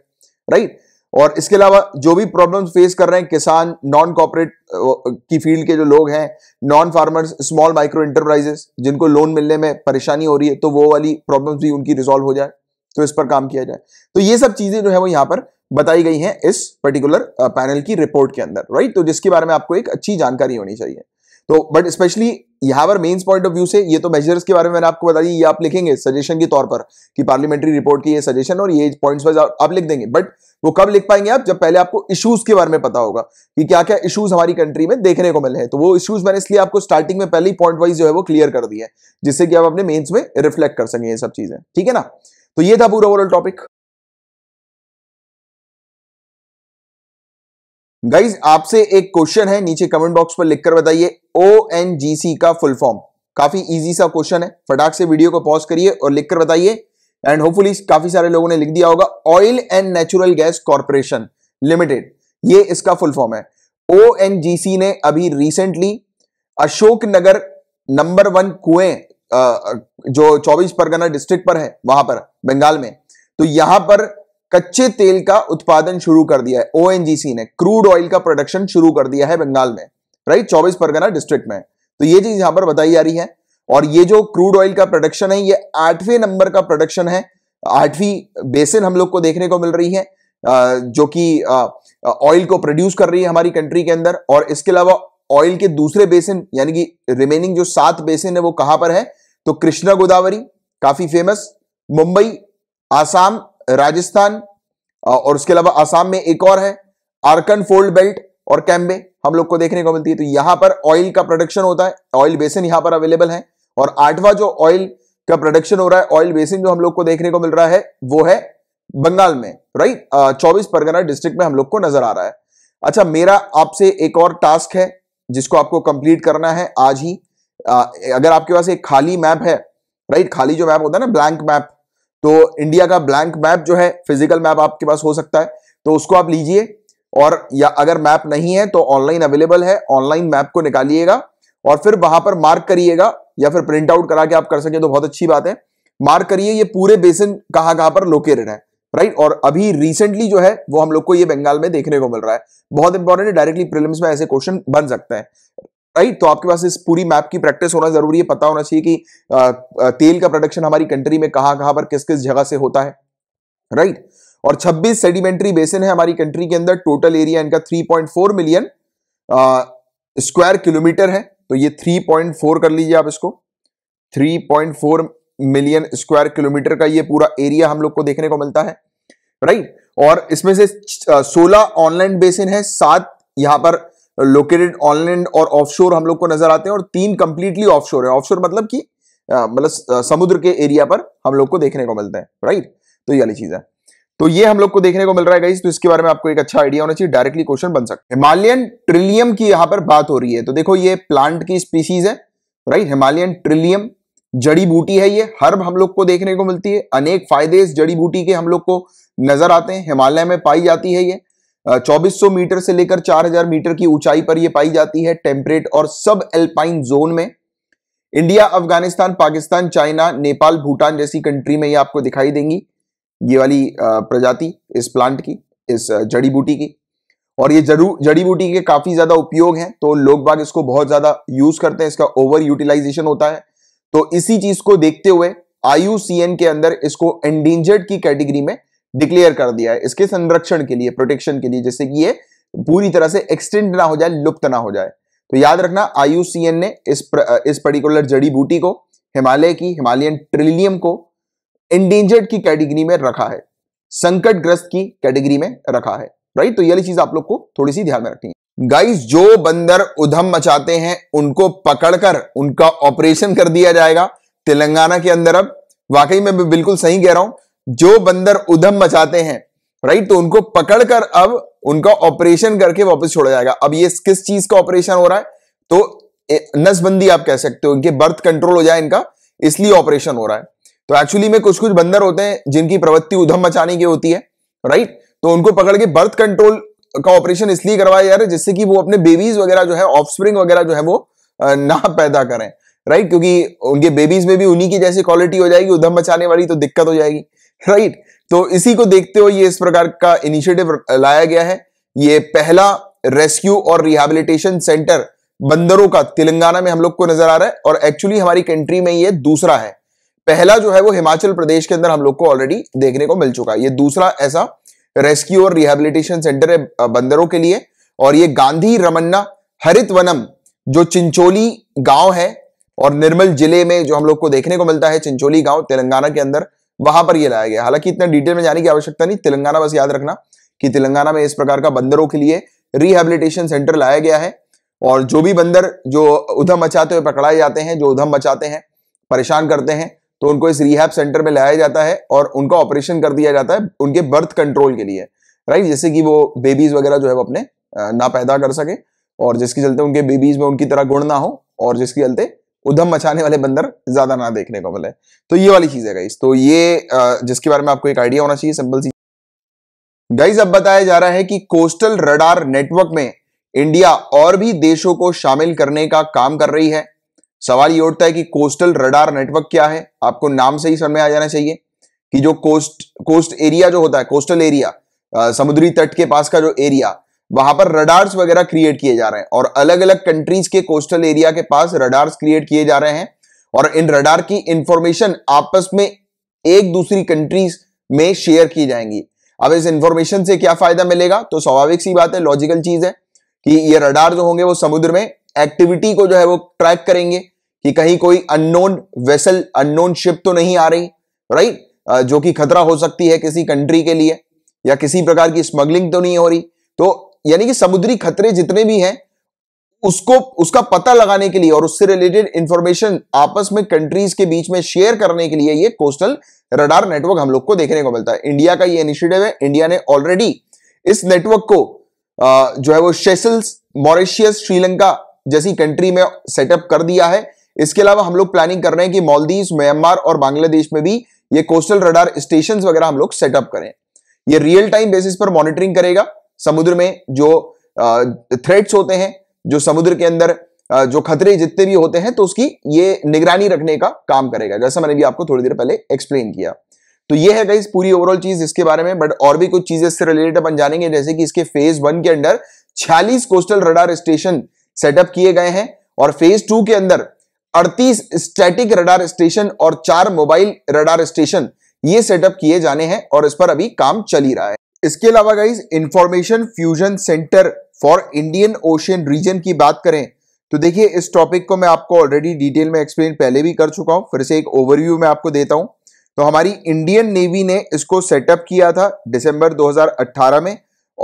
राइट और इसके अलावा जो भी प्रॉब्लम फेस कर रहे हैं किसान नॉन कॉपरेट की फील्ड के जो लोग हैं non farmers small micro enterprises जिनको लोन मिलने में परेशानी हो रही है तो वो वाली प्रॉब्लम्स भी उनकी रिजॉल्व हो जाए तो इस पर काम किया जाए तो ये सब चीजें जो है वो यहाँ पर बताई गई हैं इस पर्टिकुलर पैनल uh, की रिपोर्ट के अंदर राइट तो जिसके बारे में आपको एक अच्छी जानकारी होनी चाहिए तो बट स्पेशली यहां पर पॉइंट ऑफ व्यू से ये तो मेजर्स के बारे में मैंने आपको बता दी ये आप लिखेंगे सजेशन के तौर पर कि पार्लियामेंट्री रिपोर्ट की ये सजेशन और ये पॉइंट्स वाइज आप लिख देंगे बट वो कब लिख पाएंगे आप जब पहले आपको इश्यूज के बारे में पता होगा कि क्या क्या इश्यूज हमारी कंट्री में देखने को मिले हैं तो वो इश्यूज मैंने इसलिए आपको स्टार्टिंग में पहले ही पॉइंट वाइज जो है वो क्लियर कर दिया है जिससे कि आप अपने मेन्स में रिफ्लेक्ट कर सकें ये सब चीजें ठीक है ना तो ये था पूरा ओवरऑल टॉपिक गाइज आपसे एक क्वेश्चन है नीचे कमेंट बॉक्स पर लिखकर बताइए ओ एन जी सी का फुल फॉर्म काफी इजी सा क्वेश्चन है फटाक से वीडियो को पॉज करिए और लिखकर बताइए एंड होपफुली काफी सारे लोगों ने लिख दिया होगा oil and natural gas corporation limited ये इसका फुल फॉर्म है ओ एन जी सी ने अभी recently Ashok Nagar number one कुएं जो चौबीस परगना डिस्ट्रिक्ट पर है वहां पर बंगाल में तो यहां पर कच्चे तेल का उत्पादन शुरू कर दिया है ओएनजीसी ने क्रूड ऑयल का प्रोडक्शन शुरू कर दिया है बंगाल में राइट चौबीस परगना डिस्ट्रिक्ट में तो ये चीज यहां पर बताई जा रही है और ये जो क्रूड ऑयल का प्रोडक्शन है ये आठवें नंबर का प्रोडक्शन है आठवीं बेसिन हम लोग को देखने को मिल रही है जो कि ऑयल को प्रोड्यूस कर रही है हमारी कंट्री के अंदर और इसके अलावा ऑयल के दूसरे बेसिन यानी कि रिमेनिंग जो सात बेसिन है वो कहां पर है तो कृष्णा गोदावरी काफी फेमस मुंबई आसाम राजस्थान और उसके अलावा आसाम में एक और है आर्कन फोल्ड बेल्ट और कैम्बे हम लोग को देखने को मिलती है तो यहां पर ऑयल का प्रोडक्शन होता है ऑयल बेसिन यहां पर अवेलेबल है और आठवां जो ऑयल का प्रोडक्शन हो रहा है ऑयल बेसिन जो हम लोग को देखने को मिल रहा है वो है बंगाल में राइट चौबीस परगना डिस्ट्रिक्ट में हम लोग को नजर आ रहा है अच्छा मेरा आपसे एक और टास्क है जिसको आपको कंप्लीट करना है आज ही आ, अगर आपके पास एक खाली मैप है राइट खाली जो मैप होता है ना ब्लैंक मैप तो इंडिया का ब्लैंक मैप जो है फिजिकल मैप आपके पास हो सकता है तो उसको आप लीजिए और या अगर मैप नहीं है तो ऑनलाइन अवेलेबल है ऑनलाइन मैप को निकालिएगा और फिर वहां पर मार्क करिएगा या फिर प्रिंट आउट करा के आप कर सके तो बहुत अच्छी बात है मार्क करिए ये पूरे बेसिन कहाँ कहाँ पर लोकेटेड है राइट और अभी रिसेंटली जो है वो हम लोग को ये बंगाल में देखने को मिल रहा है बहुत इंपॉर्टेंट है डायरेक्टली प्रिलिम्स में ऐसे क्वेश्चन बन सकते हैं राइट तो आपके पास इस पूरी मैप की प्रैक्टिस होना जरूरी है पता होना चाहिए कि आ, तेल का प्रोडक्शन हमारी कंट्री में कहां कहां पर किस किस जगह से होता है राइट और 26 सेडिमेंट्री बेसिन है हमारी कंट्री के अंदर टोटल एरिया इनका 3.4 मिलियन स्क्वायर किलोमीटर है तो ये 3.4 कर लीजिए आप इसको 3.4 मिलियन स्क्वायर किलोमीटर का ये पूरा एरिया हम लोग को देखने को मिलता है राइट और इसमें से सोलह ऑनलाइन बेसिन है सात यहां पर लोकेटेड ऑनलैंड और ऑफशोर हम लोग को नजर आते हैं और तीन कंप्लीटली ऑफशोर है ऑफशोर मतलब कि मतलब समुद्र के एरिया पर हम लोग को देखने को मिलता है राइट तो ये वाली चीज है तो ये हम लोग को देखने को मिल रहा है गाइस तो इसके बारे में आपको एक अच्छा आइडिया होना चाहिए डायरेक्टली क्वेश्चन बन सकता है हिमालयन ट्रिलियम की यहां पर बात हो रही है तो देखो ये प्लांट की स्पीसीज है राइट हिमालयन ट्रिलियम जड़ी बूटी है ये हर्ब हम लोग को देखने को मिलती है अनेक फायदे इस जड़ी बूटी के हम लोग को नजर आते हैं हिमालय में पाई जाती है ये चौबीस मीटर से लेकर 4000 मीटर की ऊंचाई पर यह पाई जाती है टेम्परेट और सब एल्पाइन जोन में इंडिया अफगानिस्तान पाकिस्तान चाइना नेपाल भूटान जैसी कंट्री में ये आपको दिखाई देंगी ये वाली प्रजाति इस प्लांट की इस जड़ी बूटी की और ये जरूर जड़ी बूटी के काफी ज्यादा उपयोग हैं तो लोग बाग इसको बहुत ज्यादा यूज करते हैं इसका ओवर यूटिलाइजेशन होता है तो इसी चीज को देखते हुए आयु के अंदर इसको एंडेंजर्ड की कैटेगरी में डिक्लेयर कर दिया है इसके संरक्षण के लिए प्रोटेक्शन के लिए जैसे कि ये पूरी तरह से एक्सटेंड ना हो जाए लुप्त ना हो जाए तो याद रखना आयुसीएन ने इस प्र, इस पर्टिकुलर जड़ी बूटी को हिमालय की हिमालयन ट्रिलियम को इंडेंजर्ड की कैटेगरी में रखा है संकट ग्रस्त की कैटेगरी में रखा है राइट तो यही चीज आप लोग को थोड़ी सी ध्यान में रखनी है गाइस जो बंदर उधम मचाते हैं उनको पकड़कर उनका ऑपरेशन कर दिया जाएगा तेलंगाना के अंदर अब वाकई में मैं बिल्कुल सही कह रहा हूं जो बंदर उधम मचाते हैं राइट तो उनको पकड़कर अब उनका ऑपरेशन करके वापस छोड़ा जाएगा अब ये किस चीज का ऑपरेशन हो रहा है तो नसबंदी आप कह सकते हो इनके बर्थ कंट्रोल हो जाए इनका इसलिए ऑपरेशन हो रहा है तो एक्चुअली में कुछ कुछ बंदर होते हैं जिनकी प्रवृत्ति उधम मचाने की होती है राइट तो उनको पकड़ के बर्थ कंट्रोल का ऑपरेशन इसलिए करवाया जा रहा है जिससे कि वो अपने बेबीज वगैरह जो है ऑफस्प्रिंग वगैरह जो है वो ना पैदा करें राइट क्योंकि उनके बेबीज में भी उन्हीं की जैसी क्वालिटी हो जाएगी उधम मचाने वाली तो दिक्कत हो जाएगी राइट तो इसी को देखते हुए ये इस प्रकार का इनिशिएटिव लाया गया है ये पहला रेस्क्यू और रिहेबिलिटेशन सेंटर बंदरों का तेलंगाना में हम लोग को नजर आ रहा है और एक्चुअली हमारी कंट्री में ये दूसरा है पहला जो है वो हिमाचल प्रदेश के अंदर हम लोग को ऑलरेडी देखने को मिल चुका है ये दूसरा ऐसा रेस्क्यू और रिहेबिलिटेशन सेंटर है बंदरों के लिए और ये गांधी रमन्ना हरित वनम जो चिंचोली गांव है और निर्मल जिले में जो हम लोग को देखने को मिलता है चिंचोली गांव तेलंगाना के अंदर वहां पर यह लाया गया हालांकि इतना डिटेल में जाने की आवश्यकता नहीं तेलंगाना बस याद रखना कि तेलंगाना में इस प्रकार का बंदरों के लिए रिहेबिलिटेशन सेंटर लाया गया है और जो भी बंदर जो उधम मचाते हुए पकड़ाए जाते हैं जो उधम मचाते हैं परेशान करते हैं तो उनको इस रिहैब सेंटर में लाया जाता है और उनका ऑपरेशन कर दिया जाता है उनके बर्थ कंट्रोल के लिए राइट जैसे कि वो बेबीज वगैरह जो है वो अपने ना पैदा कर सके और जिसके चलते उनके बेबीज में उनकी तरह गुण ना हो और जिसके चलते उधम मचाने वाले बंदर ज्यादा ना देखने को मिले तो ये वाली चीज है गाइज तो ये जिसके बारे में आपको एक आइडिया होना चाहिए सिंपल सी गाइज अब बताया जा रहा है कि कोस्टल रडार नेटवर्क में इंडिया और भी देशों को शामिल करने का काम कर रही है सवाल ये उठता है कि कोस्टल रडार नेटवर्क क्या है आपको नाम से ही समझ में आ जाना चाहिए कि जो कोस्ट कोस्ट एरिया जो होता है कोस्टल एरिया समुद्री तट के पास का जो एरिया वहां पर रडार्स वगैरह क्रिएट किए जा रहे हैं और अलग अलग कंट्रीज के कोस्टल एरिया के पास रडार्स क्रिएट किए जा रहे हैं और इन रडार की इंफॉर्मेशन आपस में एक दूसरी कंट्रीज में शेयर की जाएंगी अब इस इंफॉर्मेशन से क्या फायदा मिलेगा तो स्वाभाविक सी बात है लॉजिकल चीज है कि ये रडार जो होंगे वो समुद्र में एक्टिविटी को जो है वो ट्रैक करेंगे कि कहीं कोई अननोन वेसल अननोन शिप तो नहीं आ रही राइट जो कि खतरा हो सकती है किसी कंट्री के लिए या किसी प्रकार की स्मगलिंग तो नहीं हो रही तो यानी कि समुद्री खतरे जितने भी हैं उसको उसका पता लगाने के लिए और उससे रिलेटेड इंफॉर्मेशन आपस में कंट्रीज के बीच में शेयर करने के लिए ये कोस्टल रडार नेटवर्क हम लोग को देखने को मिलता है इंडिया का ये इनिशिएटिव है इंडिया ने ऑलरेडी इस नेटवर्क को जो है वो शेसल्स मॉरिशियस श्रीलंका जैसी कंट्री में सेटअप कर दिया है इसके अलावा हम लोग प्लानिंग कर रहे हैं कि मालदीव म्यांमार और बांग्लादेश में भी ये कोस्टल रडार स्टेशन वगैरह हम लोग सेटअप करें ये रियल टाइम बेसिस पर मॉनिटरिंग करेगा समुद्र में जो थ्रेट्स होते हैं जो समुद्र के अंदर जो खतरे जितने भी होते हैं तो उसकी ये निगरानी रखने का काम करेगा जैसा मैंने भी आपको थोड़ी देर पहले एक्सप्लेन किया तो ये है गाइज पूरी ओवरऑल चीज इसके बारे में बट और भी कुछ चीजें इससे रिलेटेड अपन जानेंगे जैसे कि इसके फेज वन के अंदर छियालीस कोस्टल रडार स्टेशन सेटअप किए गए हैं और फेज टू के अंदर अड़तीस स्टैटिक रडार स्टेशन और चार मोबाइल रडार स्टेशन ये सेटअप किए जाने हैं और इस पर अभी काम चल ही रहा है इसके अलावा guys information fusion centre for Indian ocean region की बात करें तो देखिए इस टॉपिक को मैं आपको ऑलरेडी डिटेल में एक्सप्लेन पहले भी कर चुका हूं फिर से एक ओवरव्यू मैं आपको देता हूं तो हमारी इंडियन नेवी ने इसको सेटअप किया था दिसंबर 2018 में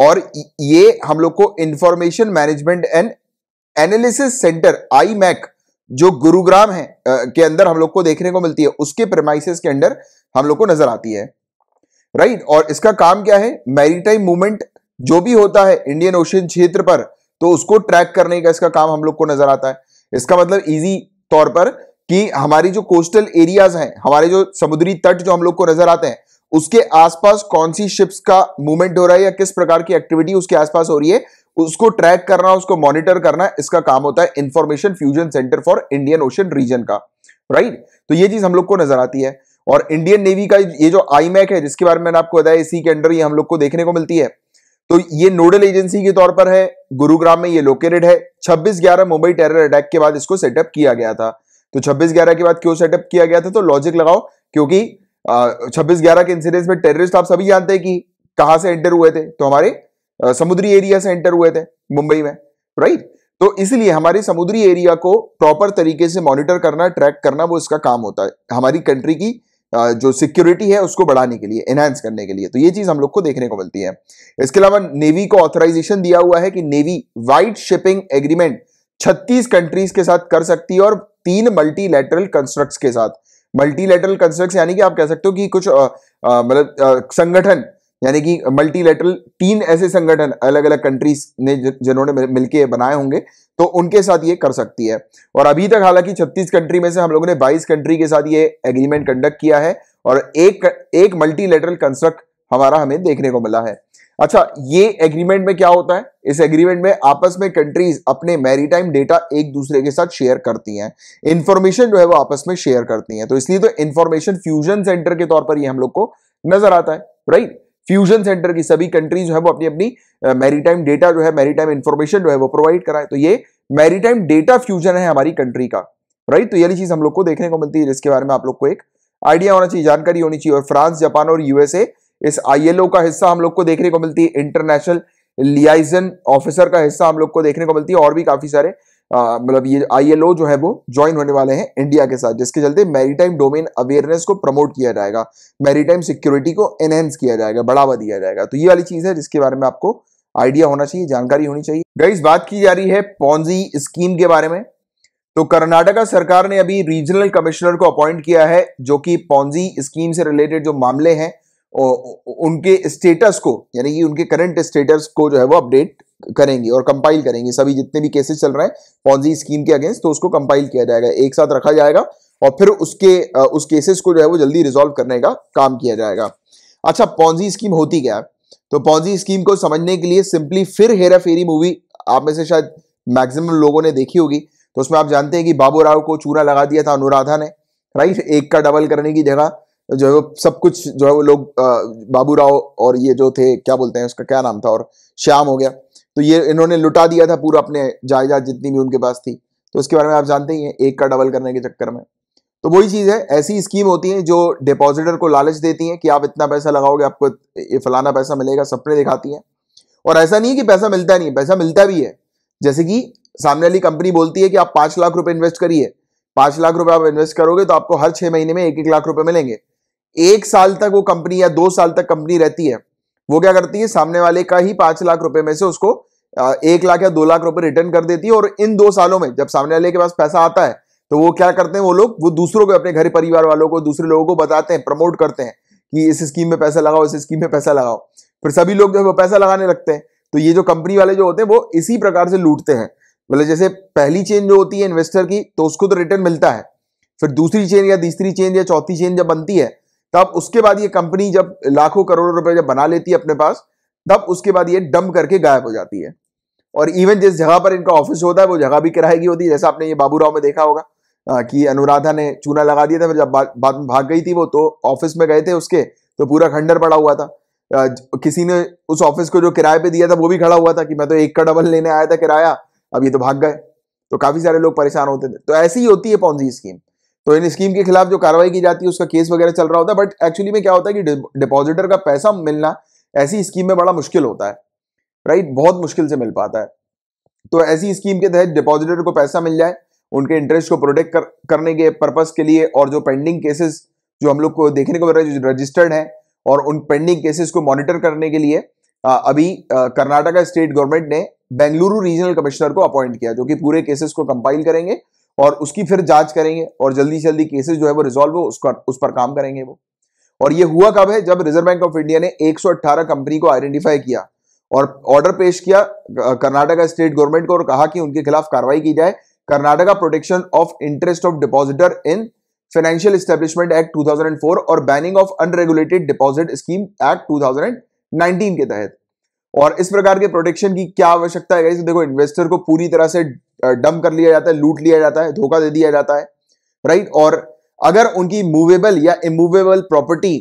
और ये हम लोग को information management and analysis centre I MAC जो गुरुग्राम है के अंदर हम लोग को देखने को मिलती है उसके प्रमाइसिस के अंदर हम लोग को नजर आती है राइट और इसका काम क्या है मैरीटाइम मूवमेंट जो भी होता है इंडियन ओशियन क्षेत्र पर तो उसको ट्रैक करने का इसका काम हम लोग को नजर आता है इसका मतलब इजी तौर पर कि हमारी जो कोस्टल एरियाज हैं हमारे जो समुद्री तट जो हम लोग को नजर आते हैं उसके आसपास कौन सी शिप्स का मूवमेंट हो रहा है या किस प्रकार की एक्टिविटी उसके आसपास हो रही है उसको ट्रैक करना उसको मॉनिटर करना इसका काम होता है information fusion centre for Indian ocean region का राइट तो ये चीज हम लोग को नजर आती है और इंडियन नेवी का ये जो आई मैक है जिसके बारे में मैंने आपको बताया इसी के अंडर ये हम लोग को देखने को मिलती है तो ये नोडल एजेंसी के तौर पर है गुरुग्राम में ये लोकेटेड है 26 ग्यारह मुंबई टेरर अटैक के बाद इसको सेटअप किया गया था तो 26 ग्यारह के बाद क्यों सेटअप किया गया था तो लॉजिक लगाओ क्योंकि छब्बीस ग्यारह के इंसिडेंस में टेररिस्ट आप सभी जानते हैं कि कहां से एंटर हुए थे तो हमारे समुद्री एरिया से एंटर हुए थे मुंबई में राइट तो इसलिए हमारे समुद्री एरिया को प्रॉपर तरीके से मॉनिटर करना ट्रैक करना वो इसका काम होता है हमारी कंट्री की जो सिक्योरिटी है उसको बढ़ाने के लिए एनहेंस करने के लिए तो ये चीज हम लोग को देखने को मिलती है इसके अलावा नेवी को ऑथराइजेशन दिया हुआ है कि navy wide shipping agreement 36 countries के साथ कर सकती है और तीन मल्टीलेटरल कंस्ट्रक्ट्स के साथ मल्टीलेटरल कंस्ट्रक्ट यानी कि आप कह सकते हो कि कुछ मतलब संगठन यानी कि मल्टीलेटरल तीन ऐसे संगठन अलग अलग कंट्रीज ने जिन्होंने मिलकर बनाए होंगे तो उनके साथ ये कर सकती है और अभी तक हालांकि 36 कंट्री में से हम लोगों ने 22 कंट्री के साथ ये एग्रीमेंट कंडक्ट किया है और एक एक मल्टीलेटरल कंस्ट्रक्ट हमारा हमें देखने को मिला है अच्छा ये एग्रीमेंट में क्या होता है इस एग्रीमेंट में आपस में कंट्रीज अपने मैरीटाइम डेटा एक दूसरे के साथ शेयर करती हैं इंफॉर्मेशन जो है वो आपस में शेयर करती हैं तो इसलिए तो इंफॉर्मेशन फ्यूजन सेंटर के तौर पर ये हम लोग को नजर आता है राइट फ्यूजन सेंटर की सभी कंट्रीज जो है वो अपनी अपनी मैरीटाइम डेटा जो है मैरीटाइम इन्फॉर्मेशन जो है वो प्रोवाइड कराए तो ये मैरीटाइम डेटा फ्यूजन है हमारी कंट्री का राइट तो यही चीज हम लोग को देखने को मिलती है जिसके बारे में आप लोग को एक आइडिया होना चाहिए जानकारी होनी चाहिए और फ्रांस जापान और यूएसए इस आईएलओ का हिस्सा हम लोग को देखने को मिलती है इंटरनेशनल लियाइजन ऑफिसर का हिस्सा हम लोग को देखने को मिलती है और भी काफी सारे मतलब ये आईएलओ जो है वो ज्वाइन होने वाले हैं इंडिया के साथ जिसके चलते मैरीटाइम डोमेन अवेयरनेस को प्रमोट किया जाएगा मैरीटाइम सिक्योरिटी को एनहेंस किया जाएगा बढ़ावा दिया जाएगा तो ये वाली चीज़ है जिसके बारे में आपको आइडिया होना चाहिए जानकारी होनी चाहिए गई बात की जा रही है पॉन्जी स्कीम के बारे में तो कर्नाटका सरकार ने अभी रीजनल कमिश्नर को अपॉइंट किया है जो कि पॉन्जी स्कीम से रिलेटेड जो मामले हैं उनके स्टेटस को यानी कि उनके करंट स्टेटस को जो है वो अपडेट करेंगे और कंपाइल करेंगे सभी जितने भी केसेस चल रहे हैं पॉन्जी स्कीम के अगेंस्ट तो उसको कंपाइल किया जाएगा एक साथ रखा जाएगा और फिर उसके उस केसेस को जो है वो जल्दी रिजोल्व करने का काम किया जाएगा अच्छा पॉन्जी स्कीम होती क्या तो पॉन्जी स्कीम को समझने के लिए सिंपली फिर हेरा फेरी मूवी आप में से शायद मैक्सिमम लोगों ने देखी होगी तो उसमें आप जानते हैं कि बाबू राव को चूरा लगा दिया था अनुराधा ने राइट एक का डबल करने की जगह जो है वो सब कुछ जो है वो लोग बाबू राव और ये जो थे क्या बोलते हैं उसका क्या नाम था और श्याम हो गया तो ये इन्होंने लुटा दिया था पूरा अपने जायदाद जितनी भी उनके पास थी तो उसके बारे में आप जानते ही हैं एक का डबल करने के चक्कर में तो वही चीज़ है ऐसी स्कीम होती है जो डिपॉजिटर को लालच देती है कि आप इतना पैसा लगाओगे आपको ये फलाना पैसा मिलेगा सपने दिखाती हैं और ऐसा नहीं है कि पैसा मिलता नहीं है पैसा मिलता भी है जैसे कि सामने वाली कंपनी बोलती है कि आप पाँच लाख रुपए इन्वेस्ट करिए पाँच लाख रुपए आप इन्वेस्ट करोगे तो आपको हर छः महीने में एक एक लाख रुपए मिलेंगे एक साल तक वो कंपनी या दो साल तक कंपनी रहती है वो क्या करती है सामने वाले का ही पांच लाख रुपए में से उसको एक लाख या दो लाख रुपए रिटर्न कर देती है और इन दो सालों में जब सामने वाले के पास पैसा आता है तो वो क्या करते हैं वो लोग वो दूसरों को अपने घर परिवार वालों को दूसरे लोगों को बताते हैं प्रमोट करते हैं कि इस स्कीम में पैसा लगाओ इस स्कीम में पैसा लगाओ फिर सभी लोग जो है वो पैसा लगाने लगते हैं तो ये जो कंपनी वाले जो होते हैं वो इसी प्रकार से लूटते हैं मतलब जैसे पहली चेन जो होती है इन्वेस्टर की तो उसको तो रिटर्न मिलता है फिर दूसरी चेन या तीसरी चेन या चौथी चेन जब बनती है तब उसके बाद ये कंपनी जब लाखों करोड़ों रुपए जब बना लेती है अपने पास तब उसके बाद ये डंप करके गायब हो जाती है और इवन जिस जगह पर इनका ऑफिस होता है वो जगह भी किराए की होती है जैसा आपने ये बाबूराव में देखा होगा कि अनुराधा ने चूना लगा दिया था फिर जब बाद में भाग गई थी वो तो ऑफिस में गए थे उसके तो पूरा खंडर पड़ा हुआ था किसी ने उस ऑफिस को जो किराए पे दिया था वो भी खड़ा हुआ था कि मैं तो एक का डबल लेने आया था किराया अब ये तो भाग गए तो काफी सारे लोग परेशान होते थे तो ऐसी ही होती है पौजी स्कीम तो इन स्कीम के खिलाफ जो कार्रवाई की जाती है उसका केस वगैरह चल रहा होता है बट एक्चुअली में क्या होता है कि डिपॉजिटर का पैसा मिलना ऐसी स्कीम में बड़ा मुश्किल होता है राइट बहुत मुश्किल से मिल पाता है तो ऐसी स्कीम के तहत डिपॉजिटर को पैसा मिल जाए उनके इंटरेस्ट को प्रोटेक्ट कर, करने के पर्पज के लिए और जो पेंडिंग केसेस जो हम लोग को देखने को मिल रहा है जो रजिस्टर्ड हैं और उन पेंडिंग केसेस को मॉनिटर करने के लिए आ, अभी कर्नाटका स्टेट गवर्नमेंट ने बेंगलुरु रीजनल कमिश्नर को अपॉइंट किया जो कि पूरे केसेस को कंपाइल करेंगे और उसकी फिर जांच करेंगे और जल्दी से जल्दी केसेस जो है वो रिजॉल्व हो उसका उस पर काम करेंगे वो और ये हुआ कब है जब रिजर्व बैंक ऑफ इंडिया ने 118 कंपनी को आइडेंटिफाई किया और ऑर्डर पेश किया कर्नाटका स्टेट गवर्नमेंट को और कहा कि उनके खिलाफ कार्रवाई की जाए Karnataka protection of interest of depositor in financial establishment act 2004 और banning of unregulated deposit scheme act 2019 के तहत और इस प्रकार के प्रोटेक्शन की क्या आवश्यकता है देखो इन्वेस्टर को पूरी तरह से डम कर लिया जाता है लूट लिया जाता है धोखा दे दिया जाता है राइट और अगर उनकी मूवेबल या इमूवेबल प्रॉपर्टी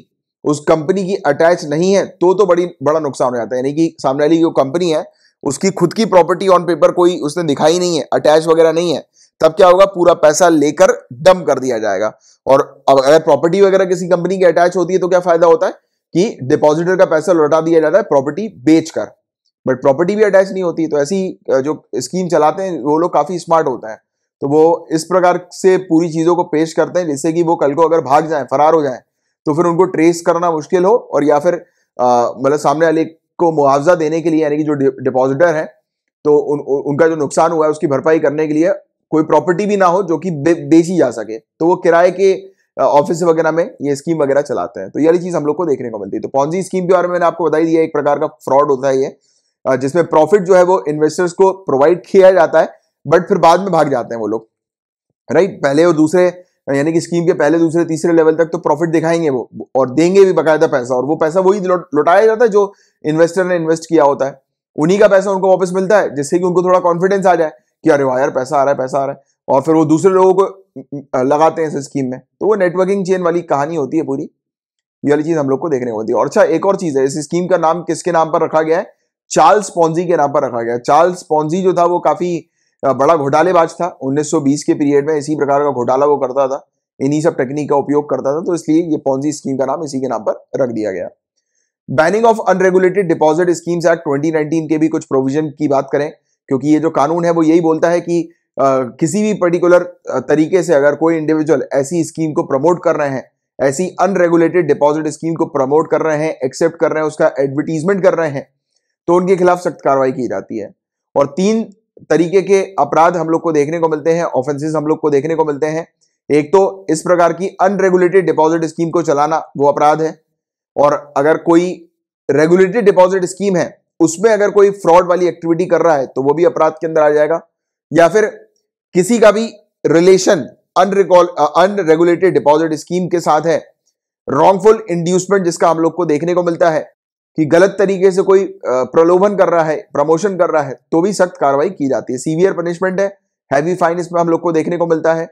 उस कंपनी की अटैच नहीं है तो तो बड़ी बड़ा नुकसान हो जाता है यानी कि सामने वाली जो कंपनी है उसकी खुद की प्रॉपर्टी ऑन पेपर कोई उसने दिखाई नहीं है अटैच वगैरह नहीं है तब क्या होगा पूरा पैसा लेकर डम कर दिया जाएगा और अब अगर प्रॉपर्टी वगैरह किसी कंपनी की अटैच होती है तो क्या फायदा होता है कि डिपॉजिटर का पैसा लौटा दिया जाता है प्रॉपर्टी बेचकर बट प्रॉपर्टी भी अटैच नहीं होती तो ऐसी जो स्कीम चलाते हैं वो लोग काफ़ी स्मार्ट होते हैं तो वो इस प्रकार से पूरी चीज़ों को पेश करते हैं जिससे कि वो कल को अगर भाग जाए फरार हो जाए तो फिर उनको ट्रेस करना मुश्किल हो और या फिर मतलब सामने वाले को मुआवजा देने के लिए यानी कि जो डिपॉजिटर है तो उन, उनका जो नुकसान हुआ है उसकी भरपाई करने के लिए कोई प्रॉपर्टी भी ना हो जो कि बेची जा सके तो वो किराए के ऑफिस वगैरह में ये स्कीम वगैरह चलाते हैं तो ये चीज़ हम लोग को देखने को मिलती है तो पॉन्जी स्कीम के बारे में मैंने आपको बताई दिया एक प्रकार का फ्रॉड होता है ये जिसमें प्रॉफिट जो है वो इन्वेस्टर्स को प्रोवाइड किया जाता है बट फिर बाद में भाग जाते हैं वो लोग राइट पहले और दूसरे यानी कि स्कीम के पहले दूसरे तीसरे लेवल तक तो प्रॉफिट दिखाएंगे वो और देंगे भी बकायदा पैसा और वो पैसा वही लौटाया जाता है जो इन्वेस्टर ने इन्वेस्ट किया होता है उन्हीं का पैसा उनको वापस मिलता है जिससे कि उनको थोड़ा कॉन्फिडेंस आ जाए कि अरे वाह यार पैसा आ रहा है पैसा आ रहा है और फिर वो दूसरे लोगों को लगाते हैं इस स्कीम में तो वो नेटवर्किंग चेन वाली कहानी होती है पूरी ये वाली चीज हम लोग को देखने को होती है और अच्छा एक और चीज है इस स्कीम का नाम किसके नाम पर रखा गया है चार्ल्स पॉन्जी के नाम पर रखा गया चार्ल्स पॉन्जी जो था वो काफी बड़ा घोटालेबाज था 1920 के पीरियड में इसी प्रकार का घोटाला वो करता था इन्हीं सब टेक्निक का उपयोग करता था तो इसलिए ये पॉन्जी स्कीम का नाम इसी के नाम पर रख दिया गया banning of unregulated deposit schemes act twenty के भी कुछ प्रोविजन की बात करें क्योंकि ये जो कानून है वो यही बोलता है कि आ, किसी भी पर्टिकुलर तरीके से अगर कोई इंडिविजुअल ऐसी स्कीम को प्रमोट कर रहे हैं ऐसी अनरेगुलेटेड डिपॉजिट स्कीम को प्रमोट कर रहे हैं एक्सेप्ट कर रहे हैं उसका एडवर्टीजमेंट कर रहे हैं तो उनके खिलाफ सख्त कार्रवाई की जाती है और तीन तरीके के अपराध हम लोग को देखने को मिलते हैं ऑफेंसेस हम लोग को देखने को मिलते हैं एक तो इस प्रकार की अनरेगुलेटेड डिपॉजिट स्कीम को चलाना वो अपराध है और अगर कोई रेगुलेटेड डिपॉजिट स्कीम है उसमें अगर कोई फ्रॉड वाली एक्टिविटी कर रहा है तो वो भी अपराध के अंदर आ जाएगा या फिर किसी का भी रिलेशन अनरिकॉल अनरेगुलेटेड डिपॉजिट स्कीम के साथ है रॉन्गफुल इंड्यूसमेंट जिसका हम लोग को देखने को मिलता है कि गलत तरीके से कोई प्रलोभन कर रहा है प्रमोशन कर रहा है तो भी सख्त कार्रवाई की जाती है सीवियर पनिशमेंट है हैवी फाइन इसमें हम लोग को देखने को मिलता है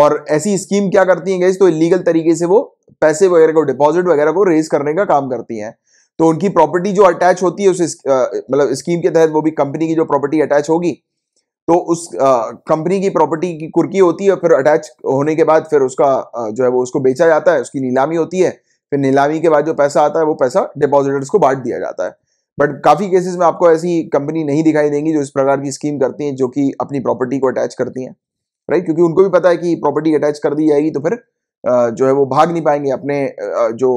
और ऐसी स्कीम क्या करती है गैस तो इलीगल तरीके से वो पैसे वगैरह को डिपॉजिट वगैरह को रेज करने का काम करती हैं तो उनकी प्रॉपर्टी जो अटैच होती है उस मतलब स्कीम के तहत वो भी कंपनी की जो प्रॉपर्टी अटैच होगी तो उस कंपनी की प्रॉपर्टी की कुर्की होती है फिर अटैच होने के बाद फिर उसका आ, जो है वो उसको बेचा जाता है उसकी नीलामी होती है फिर नीलामी के बाद जो पैसा आता है वो पैसा डिपॉजिटर्स को बांट दिया जाता है बट काफ़ी केसेस में आपको ऐसी कंपनी नहीं दिखाई देंगी जो इस प्रकार की स्कीम करती हैं जो कि अपनी प्रॉपर्टी को अटैच करती हैं राइट क्योंकि उनको भी पता है कि प्रॉपर्टी अटैच कर दी जाएगी तो फिर जो है वो भाग नहीं पाएंगे अपने जो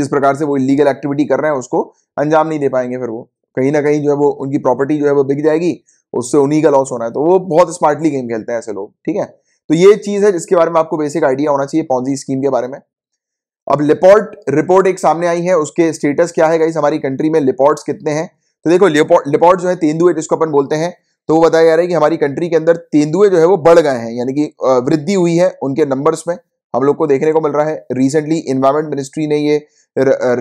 जिस प्रकार से वो इलीगल एक्टिविटी कर रहे हैं उसको अंजाम नहीं दे पाएंगे फिर वो कहीं ना कहीं जो है वो उनकी प्रॉपर्टी जो है वो बिक जाएगी उससे उन्हीं का लॉस होना है तो वो बहुत स्मार्टली गेम खेलते हैं ऐसे लोग ठीक है तो ये चीज़ है जिसके बारे में आपको बेसिक आइडिया होना चाहिए पौजी स्कीम के बारे में अब लिपोर्ट रिपोर्ट एक सामने आई है उसके स्टेटस क्या है गाइस हमारी कंट्री में लिपोर्ट्स कितने हैं तो देखो लिपोर्ट जो है तेंदुए जिसको अपन बोलते हैं तो वो बताया जा रहा है कि हमारी कंट्री के अंदर तेंदुए जो है वो बढ़ गए हैं यानी कि वृद्धि हुई है उनके नंबर्स में हम लोग को देखने को मिल रहा है रिसेंटली इन्वायरमेंट मिनिस्ट्री ने ये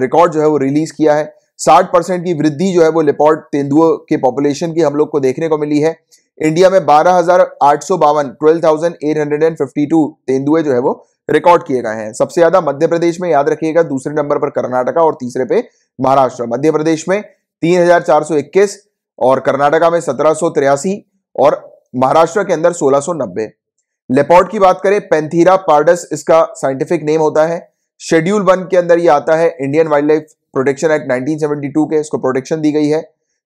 रिकॉर्ड जो है वो रिलीज किया है साठ परसेंट की वृद्धि जो है वो लिपोर्ट तेंदुओं के पॉपुलेशन की हम लोग को देखने को मिली है इंडिया में बारह हजार आठ सौ बावन twelve thousand eight hundred and fifty two तेंदुए जो है वो रिकॉर्ड किए गए हैं सबसे ज्यादा मध्य प्रदेश में याद रखिएगा दूसरे नंबर पर कर्नाटका और तीसरे पे महाराष्ट्र मध्य प्रदेश में 3421 और कर्नाटका में सत्रह और महाराष्ट्र के अंदर सोलह लेपॉर्ड की बात करें पेंथीरा पार्डस इसका साइंटिफिक नेम होता है शेड्यूल वन के अंदर ये आता है Indian wild life protection act 1972 के इसको प्रोटेक्शन दी गई है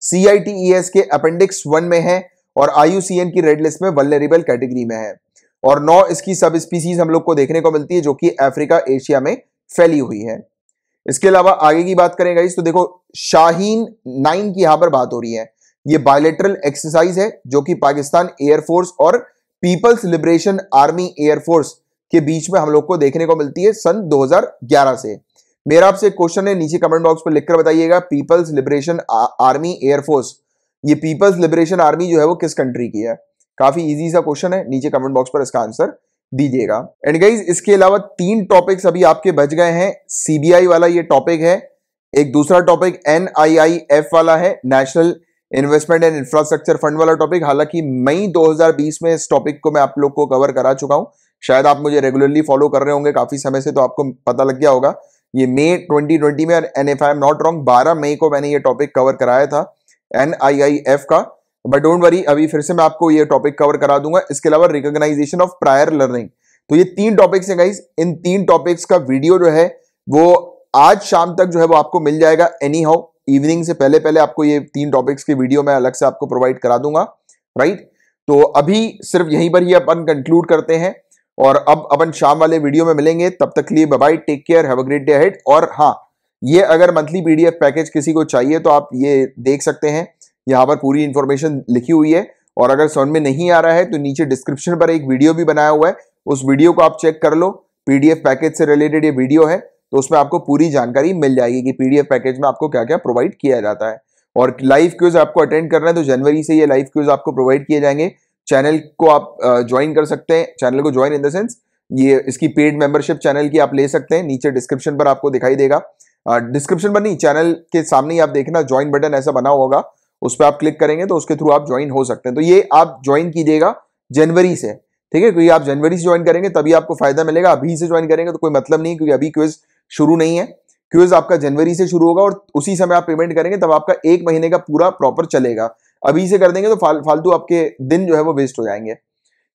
सीआईटीएस e के अपेंडिक्स वन में है और आईयूसीएन की रेड लिस्ट में वल्लेबल कैटेगरी में है और नौ इसकी सब स्पीसीज हम लोग को देखने को मिलती है जो कि अफ्रीका एशिया में फैली हुई है इसके अलावा आगे की बात करें गाइस तो देखो शाहीन नाइन की यहां पर बात हो रही है ये बायोलेट्रल एक्सरसाइज है जो कि पाकिस्तान एयरफोर्स और पीपल्स लिबरेशन आर्मी एयरफोर्स के बीच में हम लोग को देखने को मिलती है सन 2011 से मेरा आपसे क्वेश्चन है नीचे कमेंट बॉक्स पर लिखकर बताइएगा पीपल्स लिबरेशन आर्मी एयरफोर्स ये पीपल्स लिबरेशन आर्मी जो है वो किस कंट्री की है काफी इजी सा क्वेश्चन है नीचे कमेंट बॉक्स पर इसका आंसर दीजिएगा एंड गाइज इसके अलावा तीन टॉपिक्स अभी आपके बच गए हैं सीबीआई वाला ये टॉपिक है एक दूसरा टॉपिक एन वाला है national investment and infrastructure fund वाला टॉपिक हालांकि मई 2020 में इस टॉपिक को मैं आप लोग को कवर करा चुका हूं शायद आप मुझे रेगुलरली फॉलो कर रहे होंगे काफी समय से तो आपको पता लग गया होगा ये मई 2020 में N if I'm not wrong 12 मई को मैंने ये टॉपिक कवर कराया था एन का बट डोंट वरी अभी फिर से मैं आपको ये टॉपिक कवर करा दूंगा इसके अलावा रिकॉग्नाइजेशन ऑफ प्रायर लर्निंग तो ये तीन टॉपिक्स हैं गाइज इन तीन टॉपिक्स का वीडियो जो है वो आज शाम तक जो है वो आपको मिल जाएगा एनी हाउ इवनिंग से पहले पहले आपको ये तीन टॉपिक्स की वीडियो मैं अलग से आपको प्रोवाइड करा दूंगा राइट तो अभी सिर्फ यहीं पर ही अपन कंक्लूड करते हैं और अब अपन शाम वाले वीडियो में मिलेंगे तब तक लिए bye take care have a great day head और हाँ ये अगर मंथली पीडीएफ पैकेज किसी को चाहिए तो आप ये देख सकते हैं यहाँ पर पूरी इन्फॉर्मेशन लिखी हुई है और अगर समझ में नहीं आ रहा है तो नीचे डिस्क्रिप्शन पर एक वीडियो भी बनाया हुआ है उस वीडियो को आप चेक कर लो पीडीएफ पैकेज से रिलेटेड ये वीडियो है तो उसमें आपको पूरी जानकारी मिल जाएगी कि पीडीएफ पैकेज में आपको क्या क्या प्रोवाइड किया जाता है और लाइव क्यूज आपको अटेंड करना है तो जनवरी से ये लाइव क्यूज आपको प्रोवाइड किए जाएंगे चैनल को आप ज्वाइन कर सकते हैं चैनल को ज्वाइन इन द सेंस ये इसकी पेड मेंबरशिप चैनल की आप ले सकते हैं नीचे डिस्क्रिप्शन पर आपको दिखाई देगा डिस्क्रिप्शन पर नहीं चैनल के सामने ही आप देखना ज्वाइन बटन ऐसा बना होगा उस पर आप क्लिक करेंगे तो उसके थ्रू आप ज्वाइन हो सकते हैं तो ये आप ज्वाइन कीजिएगा जनवरी से ठीक है क्योंकि आप जनवरी से ज्वाइन करेंगे तभी आपको फायदा मिलेगा अभी से ज्वाइन करेंगे तो कोई मतलब नहीं क्योंकि अभी क्विज शुरू नहीं है क्विज आपका जनवरी से शुरू होगा और उसी समय आप पेमेंट करेंगे तब आपका एक महीने का पूरा प्रॉपर चलेगा अभी से कर देंगे तो फाल, फालतू आपके दिन जो है वो वेस्ट हो जाएंगे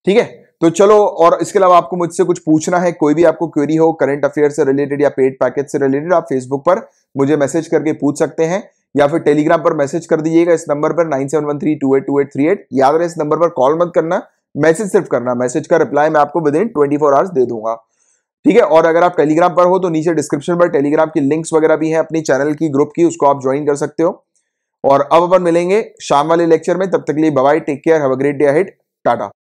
ठीक है तो चलो और इसके अलावा आपको मुझसे कुछ पूछना है कोई भी आपको क्वेरी हो करंट अफेयर से रिलेटेड या पेड पैकेज से रिलेटेड आप फेसबुक पर मुझे मैसेज करके पूछ सकते हैं या फिर टेलीग्राम पर मैसेज कर दीजिएगा इस नंबर पर nine seven one three two eight two eight three eight याद रहे इस नंबर पर कॉल मत करना मैसेज सिर्फ करना मैसेज का रिप्लाई मैं आपको within twenty four hours दे दूंगा ठीक है और अगर आप टेलीग्राम पर हो तो नीचे डिस्क्रिप्शन पर टेलीग्राम की लिंक्स वगैरह भी हैं अपनी चैनल की ग्रुप की उसको आप ज्वाइन कर सकते हो और अब अपन मिलेंगे शाम वाले लेक्चर में तब तक लिए bye take care have a great day hit Tata